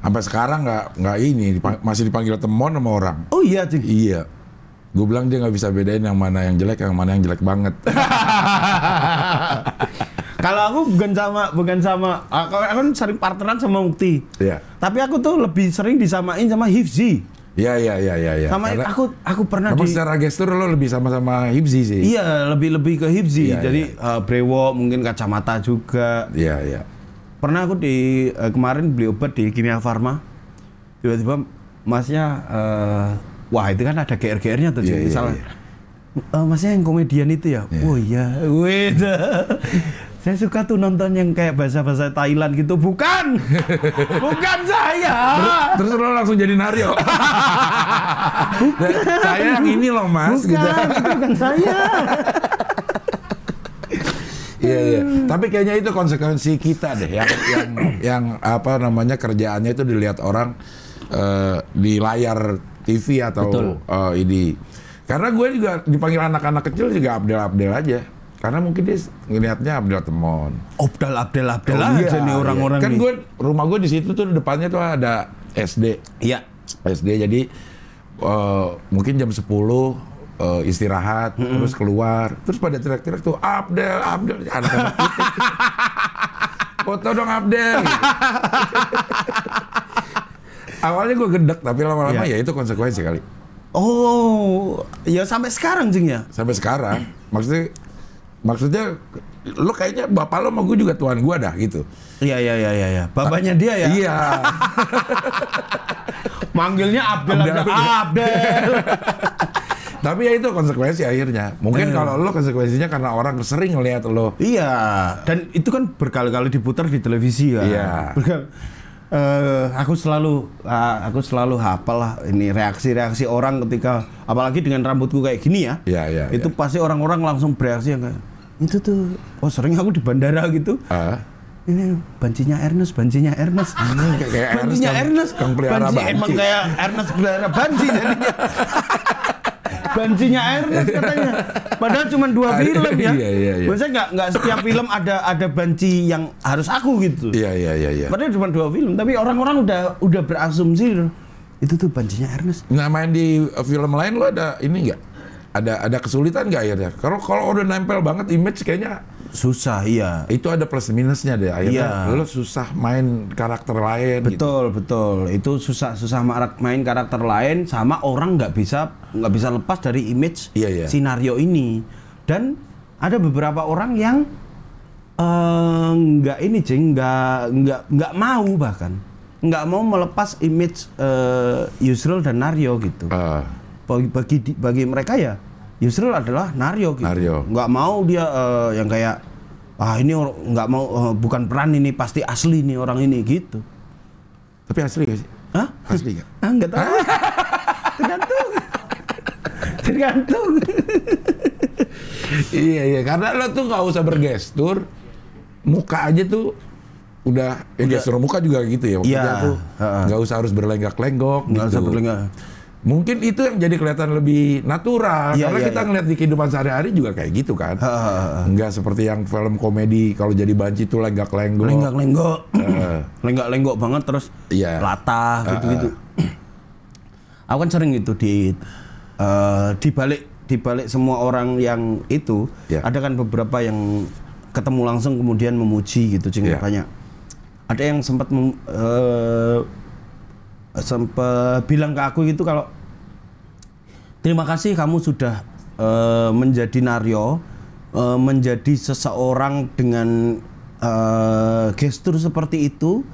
Sampai sekarang nggak nggak ini masih dipanggil Temon sama orang. Oh iya, Cing. Iya. Gue bilang dia nggak bisa bedain yang mana yang jelek, yang mana yang jelek banget. Kalau aku bukan sama bukan sama aku, kan sering partneran sama Mukti. Iya. Tapi aku tuh lebih sering disamain sama Hifzi. Iya iya iya iya. Ya. Sama Karena aku aku pernah di secara gestur lo lebih sama-sama Hibzi sih. Iya, lebih lebih ke Hibzi. Ya, Jadi ya. Uh, eh, brewo mungkin kacamata juga. Iya iya. Pernah aku di uh, kemarin beli obat di Kimia Farma. Tiba-tiba masnya uh, wah itu kan ada GR-GR-nya tuh yeah, jadi Ya, salah. Uh, masnya yang komedian itu ya? ya. Oh iya, wait. Saya suka tuh nonton yang kayak bahasa-bahasa Thailand gitu. Bukan. Bukan saya. Terus, terus lo langsung jadi Nario. saya yang ini loh, Mas. Bukan, gitu. bukan saya. Iya, iya. Tapi kayaknya itu konsekuensi kita deh yang yang yang apa namanya kerjaannya itu dilihat orang uh, di layar TV atau uh, ini. Karena gue juga dipanggil anak-anak kecil juga abdel-abdel aja. Karena mungkin dia ngelihatnya Abdul Temon. Abdul Abdul Abdul oh, iya, nih iya. orang-orang iya. Kan gue rumah gue di situ tuh depannya tuh ada SD. Iya. SD jadi uh, mungkin jam 10 uh, eh, istirahat mm -hmm. terus keluar terus pada teriak-teriak tuh Abdul Abdul anak-anak foto dong Abdul awalnya gue gedek tapi lama-lama yeah. ya itu konsekuensi kali oh ya sampai sekarang jeng ya sampai sekarang maksudnya maksudnya lo kayaknya bapak lo sama gue juga tuan gue dah gitu. Iya, iya iya iya iya. Bapaknya dia ya. Iya. Manggilnya Abdel Abdel. Abdel. Abdel. Tapi ya itu konsekuensi akhirnya. Mungkin eh. kalau lo konsekuensinya karena orang sering ngeliat lo. Iya. Dan itu kan berkali-kali diputar di televisi ya. Iya. Berkali uh, eh, aku selalu uh, aku selalu hafal lah ini reaksi-reaksi orang ketika apalagi dengan rambutku kayak gini ya. Iya, iya. Itu yeah. pasti orang-orang langsung bereaksi yang kayak itu tuh oh sering aku di bandara gitu uh. ini bancinya Ernest bancinya Ernest hmm, bancinya Ernest kang pelihara banci, banci emang kayak Ernest pelihara banci bancinya Ernest katanya padahal cuma dua ah, film ya iya, iya, iya. biasanya nggak nggak setiap film ada ada banci yang harus aku gitu iya iya iya, iya. padahal cuma dua film tapi orang-orang udah udah berasumsi itu tuh bancinya Ernest nah main di film lain lo ada ini nggak ada ada kesulitan nggak akhirnya? Kalau kalau udah nempel banget image kayaknya susah iya. Itu ada plus minusnya deh akhirnya. Iya. Lo susah main karakter lain. Gitu. Betul gitu. betul. Itu susah susah main karakter lain sama orang nggak bisa nggak bisa lepas dari image iya, iya. sinario ini. Dan ada beberapa orang yang eh, nggak uh, ini cing nggak nggak nggak mau bahkan nggak mau melepas image uh, Yusril dan Nario gitu. Uh bagi bagi bagi mereka ya Yusril adalah Naryo gitu. Naryo. Nggak mau dia uh, yang kayak ah ini nggak mau uh, bukan peran ini pasti asli nih orang ini gitu. Tapi asli gak sih? Hah? Asli gak? ah nggak tahu. Tergantung. Tergantung. iya iya karena lo tuh nggak usah bergestur muka aja tuh udah ya udah. gestur muka juga gitu ya iya, tuh nggak usah harus berlenggak-lenggok nggak gitu. usah berlenggak Mungkin itu yang jadi kelihatan lebih natural ya, karena ya, kita ya. ngeliat di kehidupan sehari-hari juga kayak gitu kan. nggak Enggak seperti yang film komedi kalau jadi banci tuh lenggak lenggok. Lenggak lenggok. Eh. lenggak lenggok banget terus yeah. latah gitu-gitu. Aku kan sering itu di uh, eh, di balik di balik semua orang yang itu yeah. ada kan beberapa yang ketemu langsung kemudian memuji gitu cing yeah. banyak. Ada yang sempat mem, uh, sempat bilang ke aku gitu kalau terima kasih kamu sudah uh, menjadi Naryo uh, menjadi seseorang dengan uh, gestur seperti itu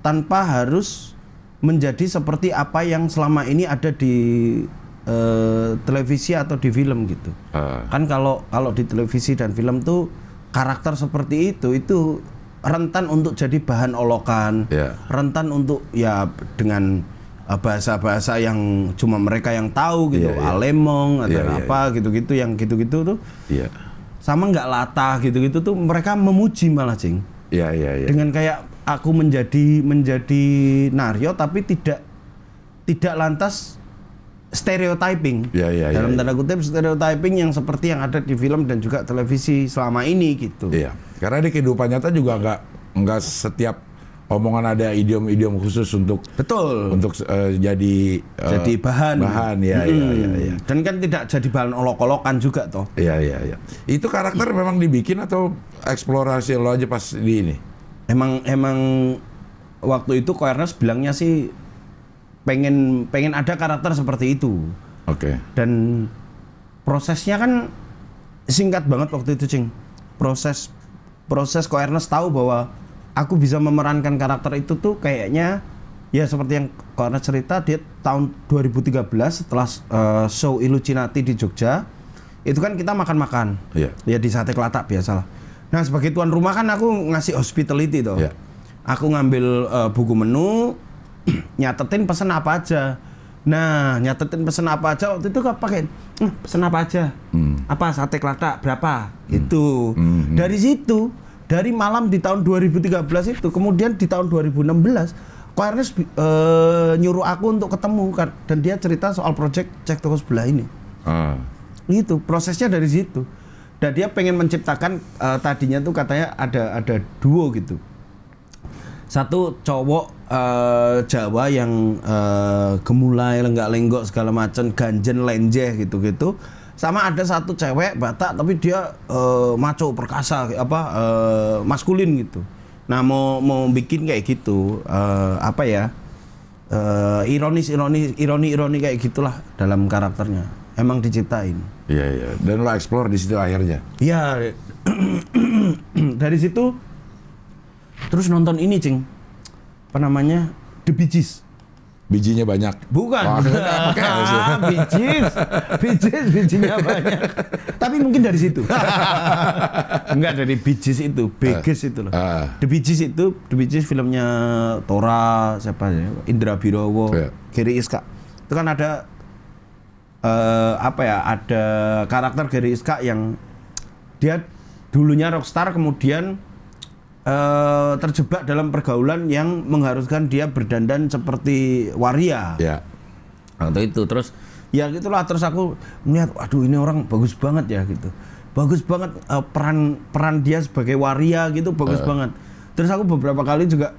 tanpa harus menjadi seperti apa yang selama ini ada di uh, televisi atau di film gitu uh. kan kalau kalau di televisi dan film tuh karakter seperti itu itu rentan untuk jadi bahan olokan, yeah. rentan untuk ya dengan eh, bahasa-bahasa yang cuma mereka yang tahu gitu, yeah, yeah. alemong atau yeah, ya, apa ya. gitu-gitu yang gitu-gitu tuh. Iya. Sama nggak latah gitu-gitu tuh mereka memuji malah, Cing. Iya, iya, iya. Dengan kayak aku menjadi menjadi Naryo tapi tidak tidak lantas stereotyping ya, ya, ya dalam ya. tanda kutip stereotyping yang seperti yang ada di film dan juga televisi selama ini gitu. Iya, karena di kehidupan nyata juga nggak nggak setiap omongan ada idiom-idiom khusus untuk betul untuk uh, jadi uh, jadi bahan bahan ya, hmm. ya, ya, ya dan kan tidak jadi bahan olok-olokan juga toh. Iya iya iya. Itu karakter memang dibikin atau eksplorasi lo aja pas di ini? Emang emang waktu itu Koernas bilangnya sih pengen pengen ada karakter seperti itu. Oke. Okay. Dan prosesnya kan singkat banget waktu itu, Cing. Proses proses kok Ernest tahu bahwa aku bisa memerankan karakter itu tuh kayaknya ya seperti yang kok Ernest cerita di tahun 2013 setelah uh, show Ilucinati di Jogja itu kan kita makan-makan. Iya. -makan. Yeah. Ya di sate kelatak biasalah. Nah, sebagai tuan rumah kan aku ngasih hospitality tuh, Yeah. Aku ngambil uh, buku menu, nyatetin pesen apa aja. Nah, nyatetin pesen apa aja waktu itu kok pakai eh, pesen apa aja. Hmm. Apa sate kelata berapa? Hmm. Itu. Hmm, hmm. Dari situ, dari malam di tahun 2013 itu, kemudian di tahun 2016 Ko Ernest uh, nyuruh aku untuk ketemu kan dan dia cerita soal project cek toko sebelah ini. Ah. Itu prosesnya dari situ. Dan dia pengen menciptakan uh, tadinya tuh katanya ada ada duo gitu satu cowok uh, Jawa yang uh, gemulai lenggak lenggok segala macam ganjen lenjeh gitu gitu sama ada satu cewek Batak tapi dia uh, maco perkasa apa uh, maskulin gitu nah mau mau bikin kayak gitu uh, apa ya uh, ironis ironis ironi ironi kayak gitulah dalam karakternya emang diciptain iya iya dan lo explore di situ akhirnya iya dari situ terus nonton ini cing apa namanya The Bijis bijinya banyak bukan ah, bijis bijis bijinya banyak tapi mungkin dari situ enggak dari bijis itu beges ah. uh, itu loh uh, the bijis itu the bijis filmnya Tora siapa ya Indra Birowo yeah. Gary Iska itu kan ada uh, apa ya ada karakter Gary Iska yang dia dulunya rockstar kemudian uh, terjebak dalam pergaulan yang mengharuskan dia berdandan seperti waria. Ya. Atau itu terus ya gitulah terus aku melihat aduh ini orang bagus banget ya gitu. Bagus banget uh, peran peran dia sebagai waria gitu bagus uh. banget. Terus aku beberapa kali juga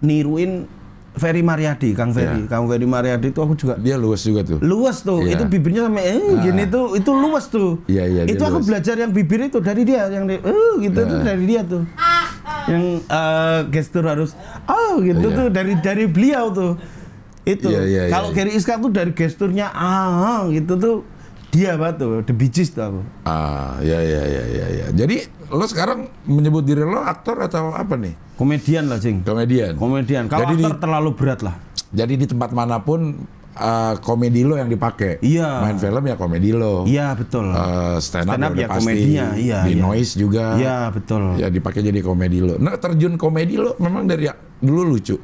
niruin Ferry Mariadi, Kang Ferry, yeah. Kang Ferry Mariadi itu aku juga. Dia luas juga tuh. Luas tuh, yeah. itu bibirnya sampai eh, ah. gini tuh, itu luas tuh. Iya yeah, iya. Yeah, itu aku luas. belajar yang bibir itu dari dia, yang eh, gitu yeah. itu ya. dari dia tuh. Ah yang uh, gestur harus oh gitu yeah. tuh dari dari beliau tuh itu yeah, yeah, iya, kalau yeah, Gary Iska tuh dari gesturnya ah gitu tuh dia apa tuh The bitches tuh aku ah ya ya ya ya ya jadi lo sekarang menyebut diri lo aktor atau apa nih komedian lah sing komedian komedian kalau terlalu berat lah jadi di tempat manapun uh, komedi lo yang dipakai. Iya. Main film ya komedi lo. Iya betul. Uh, ah, stand up, stand up ya, ya pasti. komedinya. Iya. Di iya. noise juga. Iya betul. Ya dipakai jadi komedi lo. Nah terjun komedi lo memang dari ya, dulu lucu.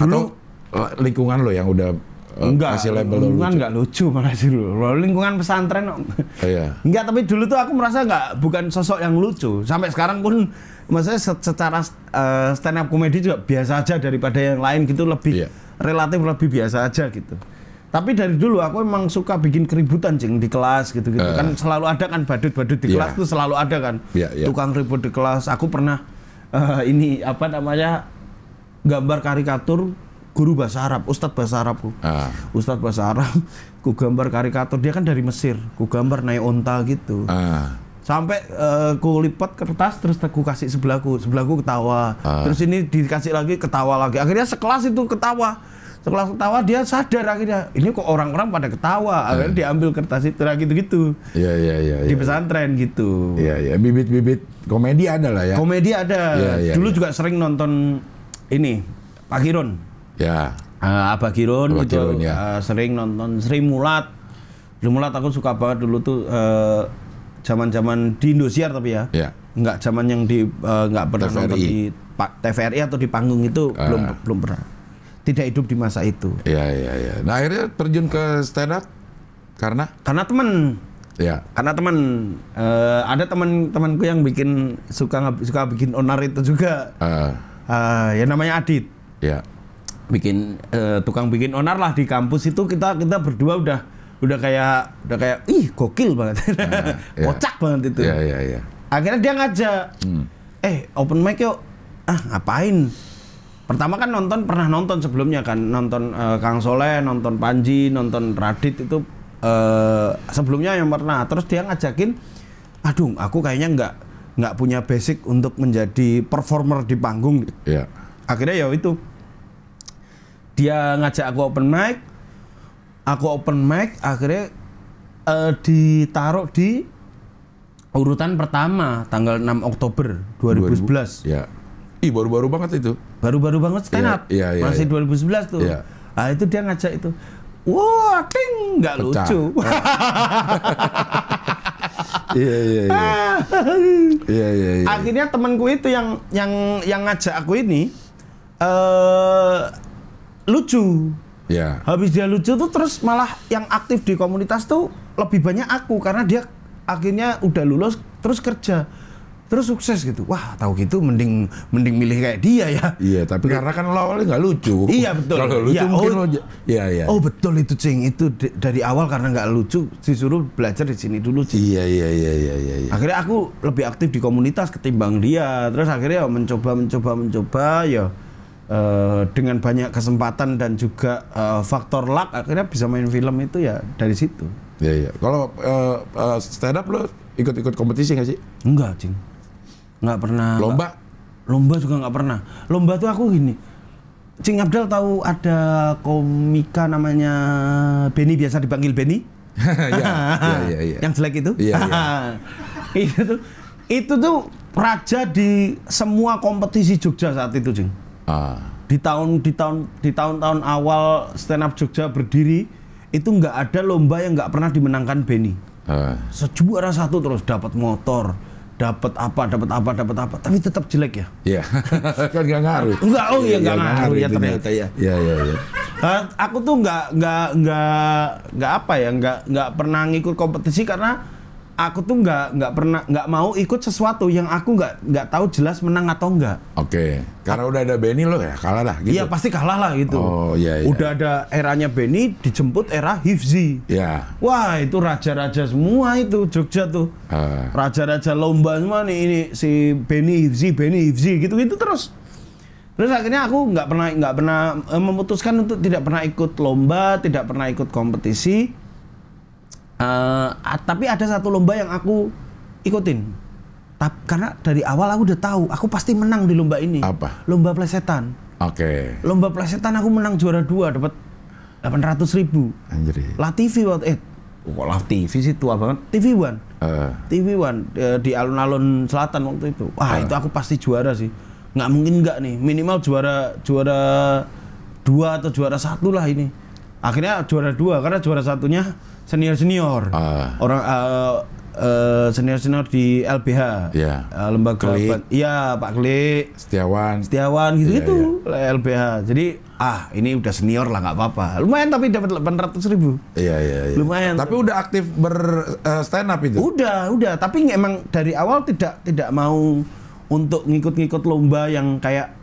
Dulu Atau eh, lingkungan lo yang udah eh, Enggak, kasih label lingkungan enggak lucu malah dulu. Lingkungan pesantren, oh, iya. enggak. Tapi dulu tuh aku merasa enggak bukan sosok yang lucu. Sampai sekarang pun, maksudnya secara uh, eh, stand up komedi juga biasa aja daripada yang lain gitu lebih. Iya relatif lebih biasa aja gitu tapi dari dulu aku emang suka bikin keributan jeng di kelas gitu-gitu uh. kan selalu ada kan badut-badut di yeah. kelas tuh selalu ada kan yeah, yeah. tukang ribut di kelas aku pernah uh, ini apa namanya gambar karikatur guru bahasa Arab, Ustadz bahasa Arabku. uh. Ustadz bahasa Arab, ku gambar karikatur dia kan dari Mesir, ku gambar naik onta gitu. Uh sampai uh, ku lipat kertas terus aku kasih sebelahku sebelahku ketawa uh. terus ini dikasih lagi ketawa lagi akhirnya sekelas itu ketawa sekelas ketawa dia sadar akhirnya ini kok orang-orang pada ketawa ah. akhirnya diambil kertas itu lagi gitu gitu yeah, yeah, yeah, di iya. pesantren gitu ya ya bibit-bibit komedi ada lah ya komedi ada yeah, yeah, dulu yeah. juga sering nonton ini Pak Kiron ya uh, Abah Kiron Abah itu ya. uh, sering nonton Sri Mulat Sri Mulat aku suka banget dulu tuh uh, zaman-zaman di Indosiar tapi ya. ya. Enggak zaman yang di uh, eh, enggak pernah TVRI. nonton di TVRI atau di panggung itu uh. belum belum pernah. Tidak hidup di masa itu. Iya iya iya. Nah akhirnya terjun ke stand up karena karena teman. Ya. Karena teman uh, eh, ada teman-temanku yang bikin suka suka bikin onar itu juga. Uh. Uh, ya namanya Adit. Ya. Bikin uh, tukang bikin onar lah di kampus itu kita kita berdua udah udah kayak udah kayak ih gokil banget nah, iya. kocak banget itu yeah, yeah, yeah. akhirnya dia ngajak hmm. eh open mic yuk ah ngapain pertama kan nonton pernah nonton sebelumnya kan nonton uh, Kang Soleh nonton Panji nonton Radit itu uh, sebelumnya yang pernah terus dia ngajakin aduh aku kayaknya nggak nggak punya basic untuk menjadi performer di panggung yeah. akhirnya ya itu dia ngajak aku open mic aku open mic akhirnya uh, ditaruh di urutan pertama tanggal 6 Oktober 2011. 2000, ya. Ih baru-baru banget itu. Baru-baru banget iya, stand up. Ya, ya, ya, Masih ya. 2011 tuh. Ya. Nah, itu dia ngajak itu. Wah, wow, ting nggak lucu. Iya iya iya. Iya iya iya. Akhirnya temanku itu yang yang yang ngajak aku ini uh, lucu. Yeah. Habis dia lucu tuh terus malah yang aktif di komunitas tuh lebih banyak aku karena dia akhirnya udah lulus terus kerja terus sukses gitu. Wah, tahu gitu mending mending milih kayak dia ya. Iya, tapi gitu. karena kan lo awalnya nggak lucu. Iya, betul. Kalau lucu ya, mungkin oh, lo Iya, iya. Oh, betul itu Cing. Itu dari awal karena nggak lucu disuruh belajar di sini dulu, sih Iya, iya, iya, iya, iya, iya. Akhirnya aku lebih aktif di komunitas ketimbang dia. Terus akhirnya ya mencoba mencoba mencoba ya uh, dengan banyak kesempatan dan juga uh, faktor luck akhirnya bisa main film itu ya dari situ. Iya iya. Kalau uh, eh, uh, stand up lo ikut-ikut kompetisi nggak sih? Enggak, Cing. Nggak pernah. Lomba? Lomba juga nggak pernah. Lomba tuh aku gini. Cing Abdul tahu ada komika namanya Benny biasa dipanggil Benny? ya, ya, ya, ya. Yang jelek itu? Iya, iya. itu tuh itu tuh raja di semua kompetisi Jogja saat itu, Jing. Ah. Di tahun di tahun di tahun-tahun awal stand up Jogja berdiri itu nggak ada lomba yang nggak pernah dimenangkan Benny. Uh. Ah. Sejuara satu terus dapat motor, dapat apa, dapat apa, dapat apa, tapi tetap jelek ya. Iya. kan nggak ngaruh. Enggak, oh iya, iya nggak ngaruh ya ternyata ya. Iya, iya, iya. aku tuh nggak nggak nggak nggak apa ya, nggak nggak pernah ngikut kompetisi karena aku tuh nggak nggak pernah nggak mau ikut sesuatu yang aku nggak nggak tahu jelas menang atau enggak. Oke, okay. karena udah ada Benny lo ya kalah lah. Gitu. Iya pasti kalah lah gitu. Oh iya. iya. Udah ada eranya Benny dijemput era Hifzi. Iya. Wah itu raja-raja semua itu Jogja tuh. Uh. Raja-raja lomba semua nih ini si Benny Hifzi Benny Hifzi gitu gitu terus. Terus akhirnya aku nggak pernah nggak pernah eh, memutuskan untuk tidak pernah ikut lomba, tidak pernah ikut kompetisi Uh, tapi ada satu lomba yang aku ikutin. Tap, karena dari awal aku udah tahu, aku pasti menang di lomba ini. Apa? Lomba plesetan. Oke. Okay. Lomba plesetan aku menang juara dua, dapat delapan ratus ribu. Anjir. TV waktu eh, Wah, kok TV sih tua banget. TV One. Uh. Eh. TV One di alun-alun selatan waktu itu. Wah uh. itu aku pasti juara sih. Nggak mungkin nggak nih, minimal juara juara dua atau juara satu lah ini. Akhirnya juara dua karena juara satunya senior senior uh. Ah. orang uh, ah, uh, eh, senior senior di LBH yeah. Iya. uh, lembaga Klik. iya Pak Klik Setiawan Setiawan gitu gitu iya, yeah, yeah. LBH jadi ah ini udah senior lah nggak apa-apa lumayan tapi dapat 800 ribu iya yeah, iya yeah, yeah. lumayan tapi udah aktif ber uh, eh, stand up itu udah udah tapi emang dari awal tidak tidak mau untuk ngikut-ngikut lomba yang kayak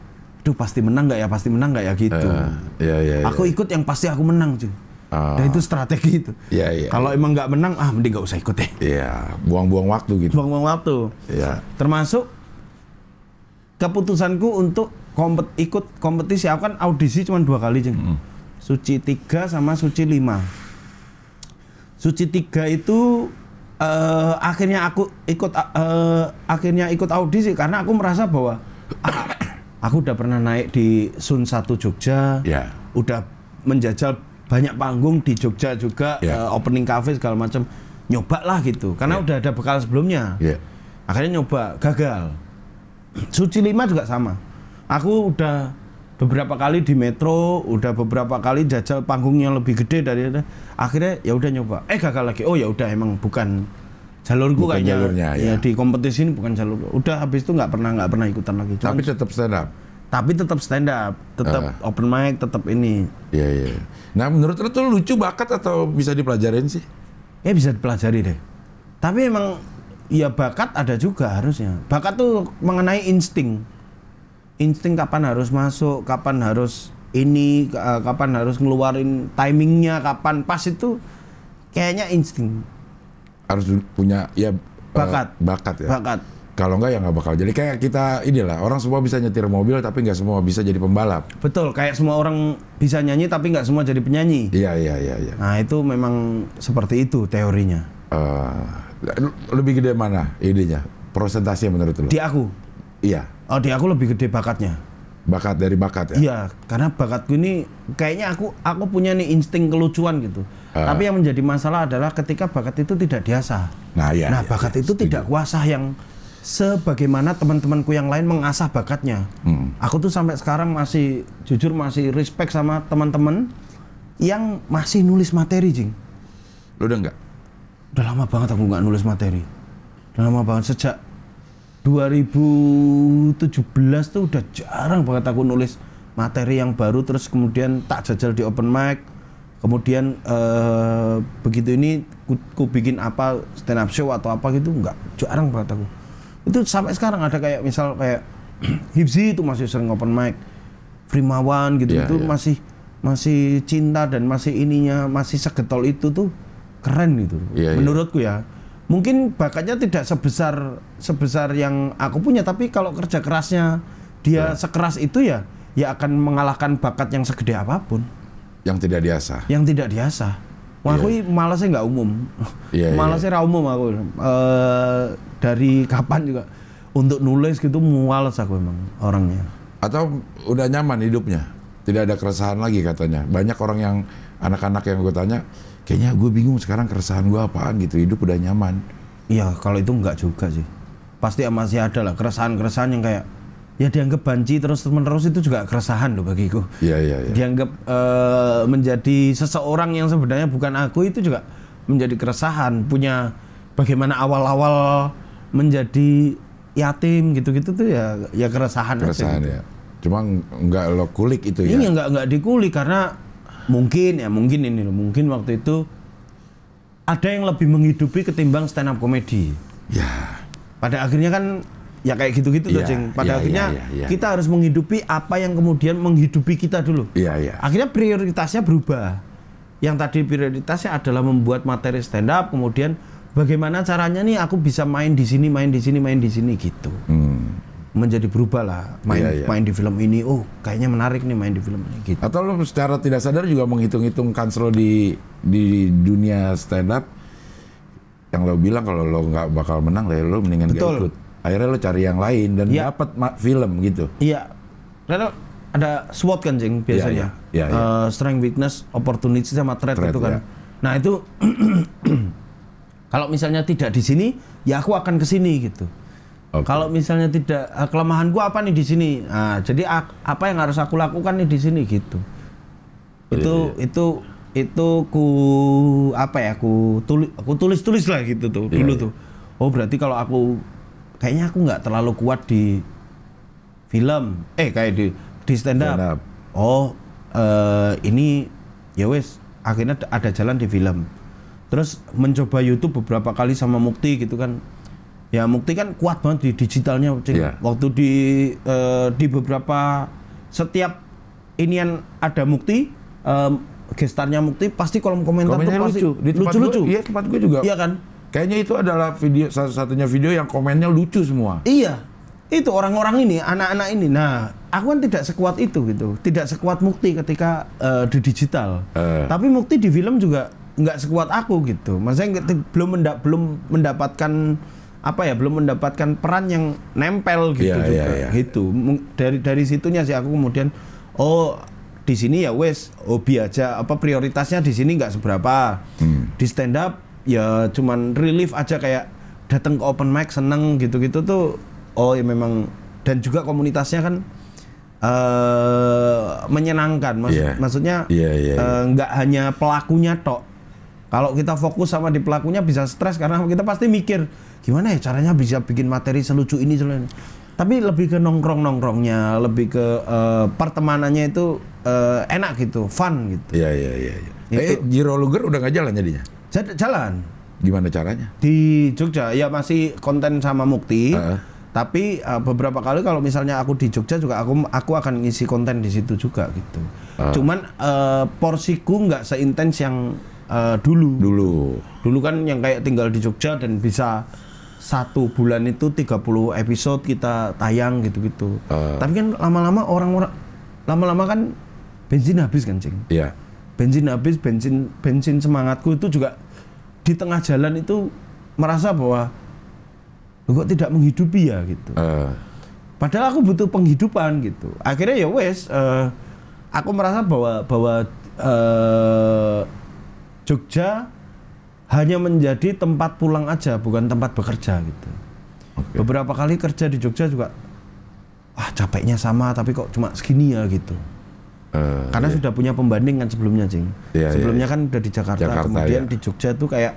duh pasti menang nggak ya pasti menang nggak ya gitu uh, eh, yeah, yeah, iya. aku ikut yang pasti aku menang cuy Uh, Dan itu strategi itu. Iya, iya. Kalau emang nggak menang, ah mending nggak usah ikut ya. Iya, buang-buang waktu gitu. Buang-buang waktu. Iya. Termasuk keputusanku untuk kompet ikut kompetisi. Aku kan audisi cuma dua kali, Jeng. Mm. Suci tiga sama Suci lima. Suci tiga itu uh, akhirnya aku ikut uh, akhirnya ikut audisi karena aku merasa bahwa aku udah pernah naik di Sun 1 Jogja. Yeah. Udah menjajal banyak panggung di Jogja juga yeah. Ya. uh, opening cafe segala macam nyoba lah gitu karena yeah. udah ada bekal sebelumnya yeah. akhirnya nyoba gagal suci lima juga sama aku udah beberapa kali di metro udah beberapa kali jajal panggung yang lebih gede dari akhirnya ya udah nyoba eh gagal lagi oh ya udah emang bukan jalurku bukan kayaknya jalurnya, ya. ya di kompetisi ini bukan jalur udah habis itu nggak pernah nggak pernah ikutan lagi Cuman, tapi tetap stand up tapi tetap stand up tetap uh. open mic tetap ini iya yeah, iya yeah Nah, menurut lu tuh lucu bakat atau bisa dipelajarin sih? Ya bisa dipelajari deh. Tapi emang ya bakat ada juga harusnya. Bakat tuh mengenai insting. Insting kapan harus masuk, kapan harus ini, kapan harus ngeluarin timingnya, kapan pas itu kayaknya insting. Harus punya ya eh, bakat. Uh, bakat ya. Bakat kalau enggak ya nggak bakal. Jadi kayak kita inilah orang semua bisa nyetir mobil tapi nggak semua bisa jadi pembalap. Betul, kayak semua orang bisa nyanyi tapi nggak semua jadi penyanyi. Iya iya iya. iya. Nah itu memang seperti itu teorinya. Uh, lebih gede mana idenya? Prosentasinya menurut lo? Di aku. Iya. Oh di aku lebih gede bakatnya. Bakat dari bakat ya? Iya, karena bakatku ini kayaknya aku aku punya nih insting kelucuan gitu. Uh, Tapi yang menjadi masalah adalah ketika bakat itu tidak diasah. Nah, iya, nah iya, bakat iya, itu setuju. tidak kuasa yang sebagaimana teman-temanku yang lain mengasah bakatnya. Hmm. Aku tuh sampai sekarang masih jujur masih respect sama teman-teman yang masih nulis materi, Jing. Lu udah enggak? Udah lama banget aku nggak nulis materi. Udah lama banget sejak 2017 tuh udah jarang banget aku nulis materi yang baru terus kemudian tak jajal di open mic. Kemudian eh, begitu ini ku, ku bikin apa stand up show atau apa gitu nggak jarang banget aku itu sampai sekarang ada kayak misal kayak Hibzi itu masih sering open mic Primawan gitu yeah, itu yeah. Iya. masih masih cinta dan masih ininya masih segetol itu tuh keren gitu yeah, iya. menurutku yeah. ya mungkin bakatnya tidak sebesar sebesar yang aku punya tapi kalau kerja kerasnya dia yeah. sekeras itu ya ya akan mengalahkan bakat yang segede apapun yang tidak biasa yang tidak biasa Wah, aku yeah. malasnya nggak umum. Yeah, iya. malasnya yeah. umum aku. E, dari kapan juga untuk nulis gitu mualas aku emang orangnya. Atau udah nyaman hidupnya, tidak ada keresahan lagi katanya. Banyak orang yang anak-anak yang gue tanya, kayaknya gue bingung sekarang keresahan gue apaan gitu. Hidup udah nyaman. Iya, kalau itu nggak juga sih. Pasti masih ada lah keresahan-keresahan yang kayak ya dianggap banci terus menerus itu juga keresahan loh bagiku. Iya iya. Ya. Dianggap uh, menjadi seseorang yang sebenarnya bukan aku itu juga menjadi keresahan punya bagaimana awal-awal menjadi yatim gitu-gitu tuh ya ya keresahan. Keresahan aja, gitu. ya. Gitu. Cuma nggak lo kulik itu ini ya. Ini iya, nggak nggak dikulik karena mungkin ya mungkin ini loh mungkin waktu itu ada yang lebih menghidupi ketimbang stand up komedi. Ya. Pada akhirnya kan ya kayak gitu-gitu yeah, cing. Ya, Pada yeah, ya, akhirnya yeah, yeah, yeah. kita harus menghidupi apa yang kemudian menghidupi kita dulu. yeah, Yeah. Akhirnya prioritasnya berubah. Yang tadi prioritasnya adalah membuat materi stand up, kemudian bagaimana caranya nih aku bisa main di sini, main di sini, main di sini gitu. Hmm. Menjadi berubah lah main yeah, yeah. main di film ini. Oh, kayaknya menarik nih main di film ini gitu. Atau lo secara tidak sadar juga menghitung-hitung kans di di dunia stand up yang lo bilang kalau lo nggak bakal menang, ya lo mendingan Betul. gak ikut akhirnya lo cari yang lain dan ya. dapat film gitu iya karena ada SWOT kan jeng biasanya ya, ya. Ya, ya. Uh, strength weakness opportunity sama threat, threat itu kan ya. nah itu kalau misalnya tidak di sini ya aku akan ke sini gitu okay. kalau misalnya tidak eh, kelemahanku apa nih di sini nah, jadi apa yang harus aku lakukan nih di sini gitu itu yeah, yeah. itu itu ku apa ya ku tulis aku tulis tulis lah gitu tuh yeah, dulu yeah. tuh oh berarti kalau aku kayaknya aku nggak terlalu kuat di film eh kayak di di stand up, stand up. oh uh, ini ya wes akhirnya ada jalan di film terus mencoba YouTube beberapa kali sama Mukti gitu kan ya Mukti kan kuat banget di digitalnya yeah. waktu di uh, di beberapa setiap ini inian ada Mukti um, gestarnya Mukti pasti kolom komentar Komennya tuh pasti lucu lucu lucu iya tempat gue juga iya kan Kayaknya itu adalah video satu-satunya video yang komennya lucu semua. Iya. Itu orang-orang ini, anak-anak ini. Nah, aku kan tidak sekuat itu gitu. Tidak sekuat Mukti ketika uh, di digital. Uh. Tapi Mukti di film juga nggak sekuat aku gitu. Maksudnya belum menda belum mendapatkan apa ya belum mendapatkan peran yang nempel gitu yeah, juga yeah, yeah. gitu dari dari situnya sih aku kemudian oh di sini ya wes hobi aja apa prioritasnya di sini nggak seberapa hmm. di stand up ya cuman relief aja kayak datang ke open mic seneng gitu-gitu tuh oh ya memang dan juga komunitasnya kan uh, menyenangkan Maksud, yeah. maksudnya yeah, yeah, yeah. Uh, hanya pelakunya tok kalau kita fokus sama di pelakunya bisa stres karena kita pasti mikir gimana ya caranya bisa bikin materi selucu ini selucu tapi lebih ke nongkrong nongkrongnya lebih ke uh, pertemanannya itu uh, enak gitu fun gitu iya iya iya ya. eh Jiro Luger udah nggak jalan jadinya Jalan. Gimana caranya? Di Jogja ya masih konten sama Mukti. Uh. Tapi uh, beberapa kali kalau misalnya aku di Jogja juga aku aku akan ngisi konten di situ juga gitu. Uh. Cuman uh, porsiku nggak seintens yang uh, dulu. Dulu. Dulu kan yang kayak tinggal di Jogja dan bisa satu bulan itu 30 episode kita tayang gitu-gitu. Uh. Tapi kan lama-lama orang-orang lama-lama kan bensin habis kan, Cing. Iya. Yeah. Bensin habis, bensin bensin semangatku itu juga di tengah jalan itu merasa bahwa kok tidak menghidupi ya gitu. Uh. Padahal aku butuh penghidupan gitu. Akhirnya ya wes uh, aku merasa bahwa bahwa uh, Jogja hanya menjadi tempat pulang aja bukan tempat bekerja gitu. Okay. Beberapa kali kerja di Jogja juga ah capeknya sama tapi kok cuma segini ya gitu. Eh, Karena iya. sudah punya pembanding kan sebelumnya, Jing. Iya, iya, sebelumnya iya. kan udah di Jakarta, Jakarta kemudian iya. di Jogja tuh kayak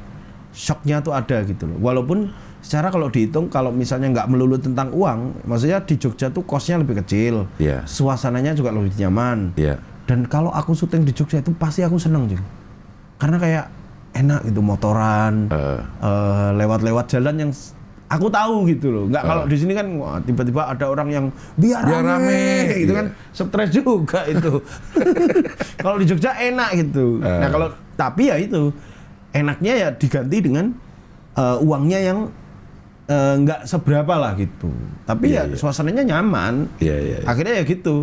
shocknya tuh ada gitu loh. Walaupun secara kalau dihitung kalau misalnya nggak melulu tentang uang, maksudnya di Jogja tuh kosnya lebih kecil, iya. suasananya juga lebih nyaman. iya. Dan kalau aku syuting di Jogja itu pasti aku seneng Jing. Karena kayak enak gitu motoran, eh. Eh, lewat-lewat uh. uh, lewat -lewat jalan yang aku tahu gitu loh. Enggak kalau ah. di sini kan tiba-tiba ada orang yang biar, rame, rame gitu iya. kan stres juga itu. kalau di Jogja enak gitu. Uh. Nah ah. kalau tapi ya itu enaknya ya diganti dengan uh, uangnya yang uh, seberapa lah gitu. Tapi yeah, ya yeah. suasananya nyaman. Yeah, iya. yeah. Iya. Akhirnya ya gitu.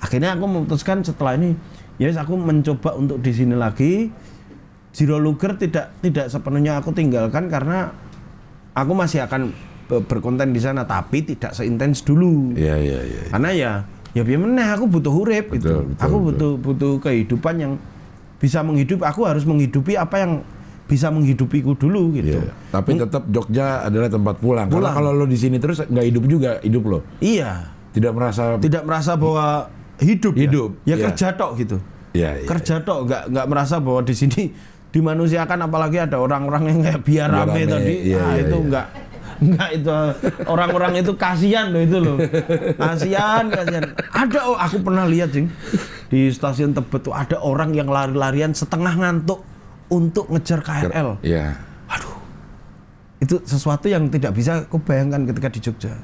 Akhirnya aku memutuskan setelah ini, ya yes, aku mencoba untuk di sini lagi. Zero Luger tidak tidak sepenuhnya aku tinggalkan karena aku masih akan berkonten di sana tapi tidak seintens dulu. Iya iya iya. iya. Karena ya ya biar aku butuh hurep, gitu. Betul, aku butuh butuh kehidupan yang bisa menghidupi. aku harus menghidupi apa yang bisa menghidupiku dulu gitu. Iya, tapi tetap Jogja adalah tempat pulang. pulang. kalau lo di sini terus nggak hidup juga hidup lo. Iya. Tidak merasa tidak merasa bahwa hidup. Ya? Hidup. Ya, ya, ya. kerja tok gitu. Iya, iya, kerja iya. tok nggak nggak merasa bahwa di sini dimanusiakan apalagi ada orang-orang yang kayak biar rame, rame tadi iya, ah, iya, itu iya. enggak enggak itu orang-orang itu kasihan loh itu loh kasihan kasihan ada oh aku pernah lihat sih di stasiun Tebet tuh ada orang yang lari-larian setengah ngantuk untuk ngejar KRL iya aduh itu sesuatu yang tidak bisa aku bayangkan ketika di Jogja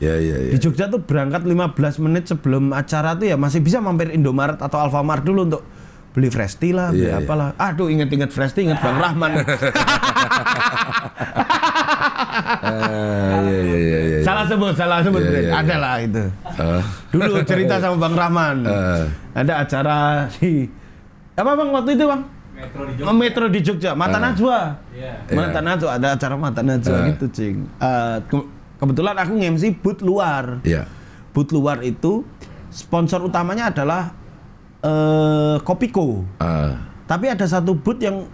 Ya, ya, ya. Di Jogja tuh berangkat 15 menit sebelum acara tuh ya masih bisa mampir Indomaret atau Alfamart dulu untuk beli Fresti lah, beli yeah, iya. apalah. Yeah. Aduh, inget-inget Fresti, inget Bang Rahman. Ah, iya, iya, salah sebut, salah sebut. Yeah, yeah, yeah. Ada lah itu. Uh. Dulu cerita sama Bang Rahman. Uh. Ada acara di apa bang waktu itu bang? Metro di Jogja. Oh, Metro di Jogja. Mata uh. Najwa. Yeah. Mata yeah. Najwa ada acara Mata Najwa uh. gitu cing. Uh, ke kebetulan aku nge-MC boot luar. Yeah. Boot luar itu sponsor utamanya adalah uh, eh, Kopiko. Uh. Ah. Tapi ada satu booth yang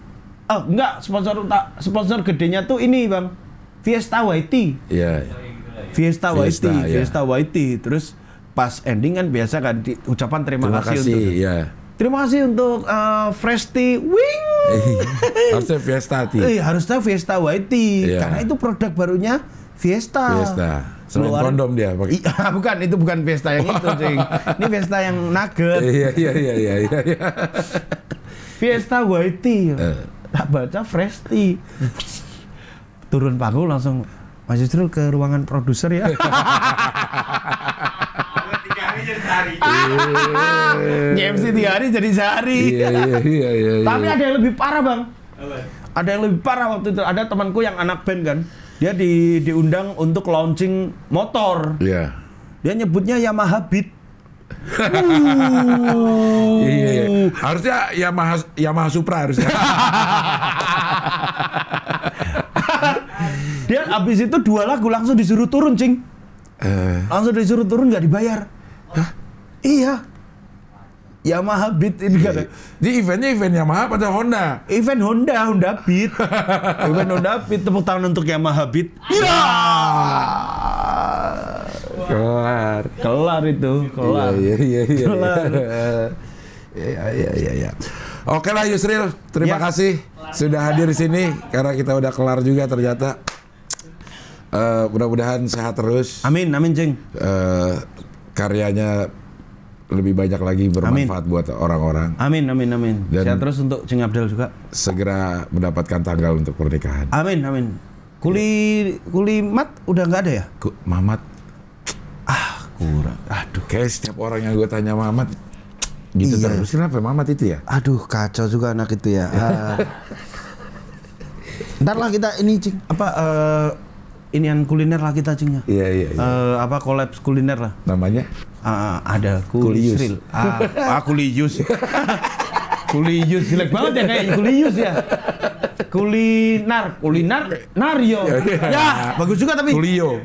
oh uh, enggak sponsor sponsor gedenya tuh ini Bang. Fiesta YT. Iya. Yeah, Fiesta YT, Fiesta, iya. Fiesta YT. Terus pas ending kan biasa kan di, ucapan terima, terima kasih, kasih untuk yeah. Terima kasih untuk uh, Fresti Wing. harusnya Fiesta Ti. Eh, harusnya Fiesta YT. yeah. karena itu produk barunya Fiesta. Fiesta. Selain keluar, kondom dia I, iya, bukan itu bukan pesta yang itu, Cing. Ini pesta yang nugget. Iya iya iya iya iya. iya. Fiesta YT. Eh. Tak baca fresh tea. Turun panggung langsung Mas Yusril ke ruangan produser ya. tiga hari jadi MC tiga hari jadi sehari. Iya, iya, iya, iya, iya, Tapi ada yang lebih parah bang. Ada yang lebih parah waktu itu. Ada temanku yang anak band kan dia di diundang untuk launching motor. Iya. Dia nyebutnya Yamaha Beat. Iya, iya, iya. Harusnya Yamaha Yamaha Supra harusnya. dia abis itu dua lagu langsung disuruh turun, cing. Uh. Langsung disuruh turun nggak dibayar. Hah? Iya. Yamaha Beat ini kan. Jadi eventnya event Yamaha pada Honda. Event Honda, Honda Beat. event Honda Beat tepuk tangan untuk Yamaha Beat. Iya. iya. Kelar. Kelar itu, kelar. Iya iya iya. iya. Kelar. Iya iya iya iya. Oke lah Yusril, terima ya. kasih sudah hadir di sini karena kita udah kelar juga ternyata. Uh, mudah-mudahan sehat terus. Amin, amin, Jeng. Uh, karyanya lebih banyak lagi bermanfaat amin. buat orang-orang. Amin, amin, amin. Dan Sehat terus untuk Cing Abdul juga. Segera mendapatkan tanggal untuk pernikahan. Amin, amin. Kuli ya. kulimat udah nggak ada ya? Ku, mamat. Ah, kurang. Aduh. Kayak setiap orang yang gue tanya mamat gitu iya. terus. Kenapa mamat itu ya? Aduh, kacau juga anak itu ya. Ah. Ntar lah kita ini Cing apa uh, ini yang kuliner lah kita ya? Iya yeah, Iya Yeah, iya. yeah. Uh, apa kolab kuliner lah. Namanya? Uh, ada kulius. Ah, ah kulius. kulius jelek banget ya kayak kulius ya. Kuliner, kuliner, nario. Iya, iya. ya, bagus juga tapi. Kulio.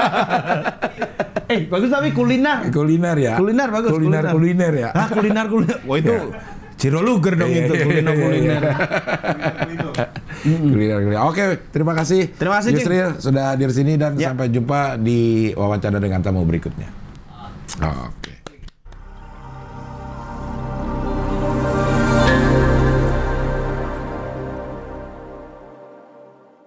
eh, bagus tapi kuliner. Kuliner ya. Kuliner bagus. Kuliner kuliner, kuliner ya. Ah, kuliner kuliner. Wah itu. Ya Ciro Luger dong iya, itu iya, iya, kuliner kuliner. kuliner kuliner. Oke, terima kasih. Terima kasih Yusri sudah hadir sini dan ya. sampai jumpa di wawancara dengan tamu berikutnya. Oke. Okay.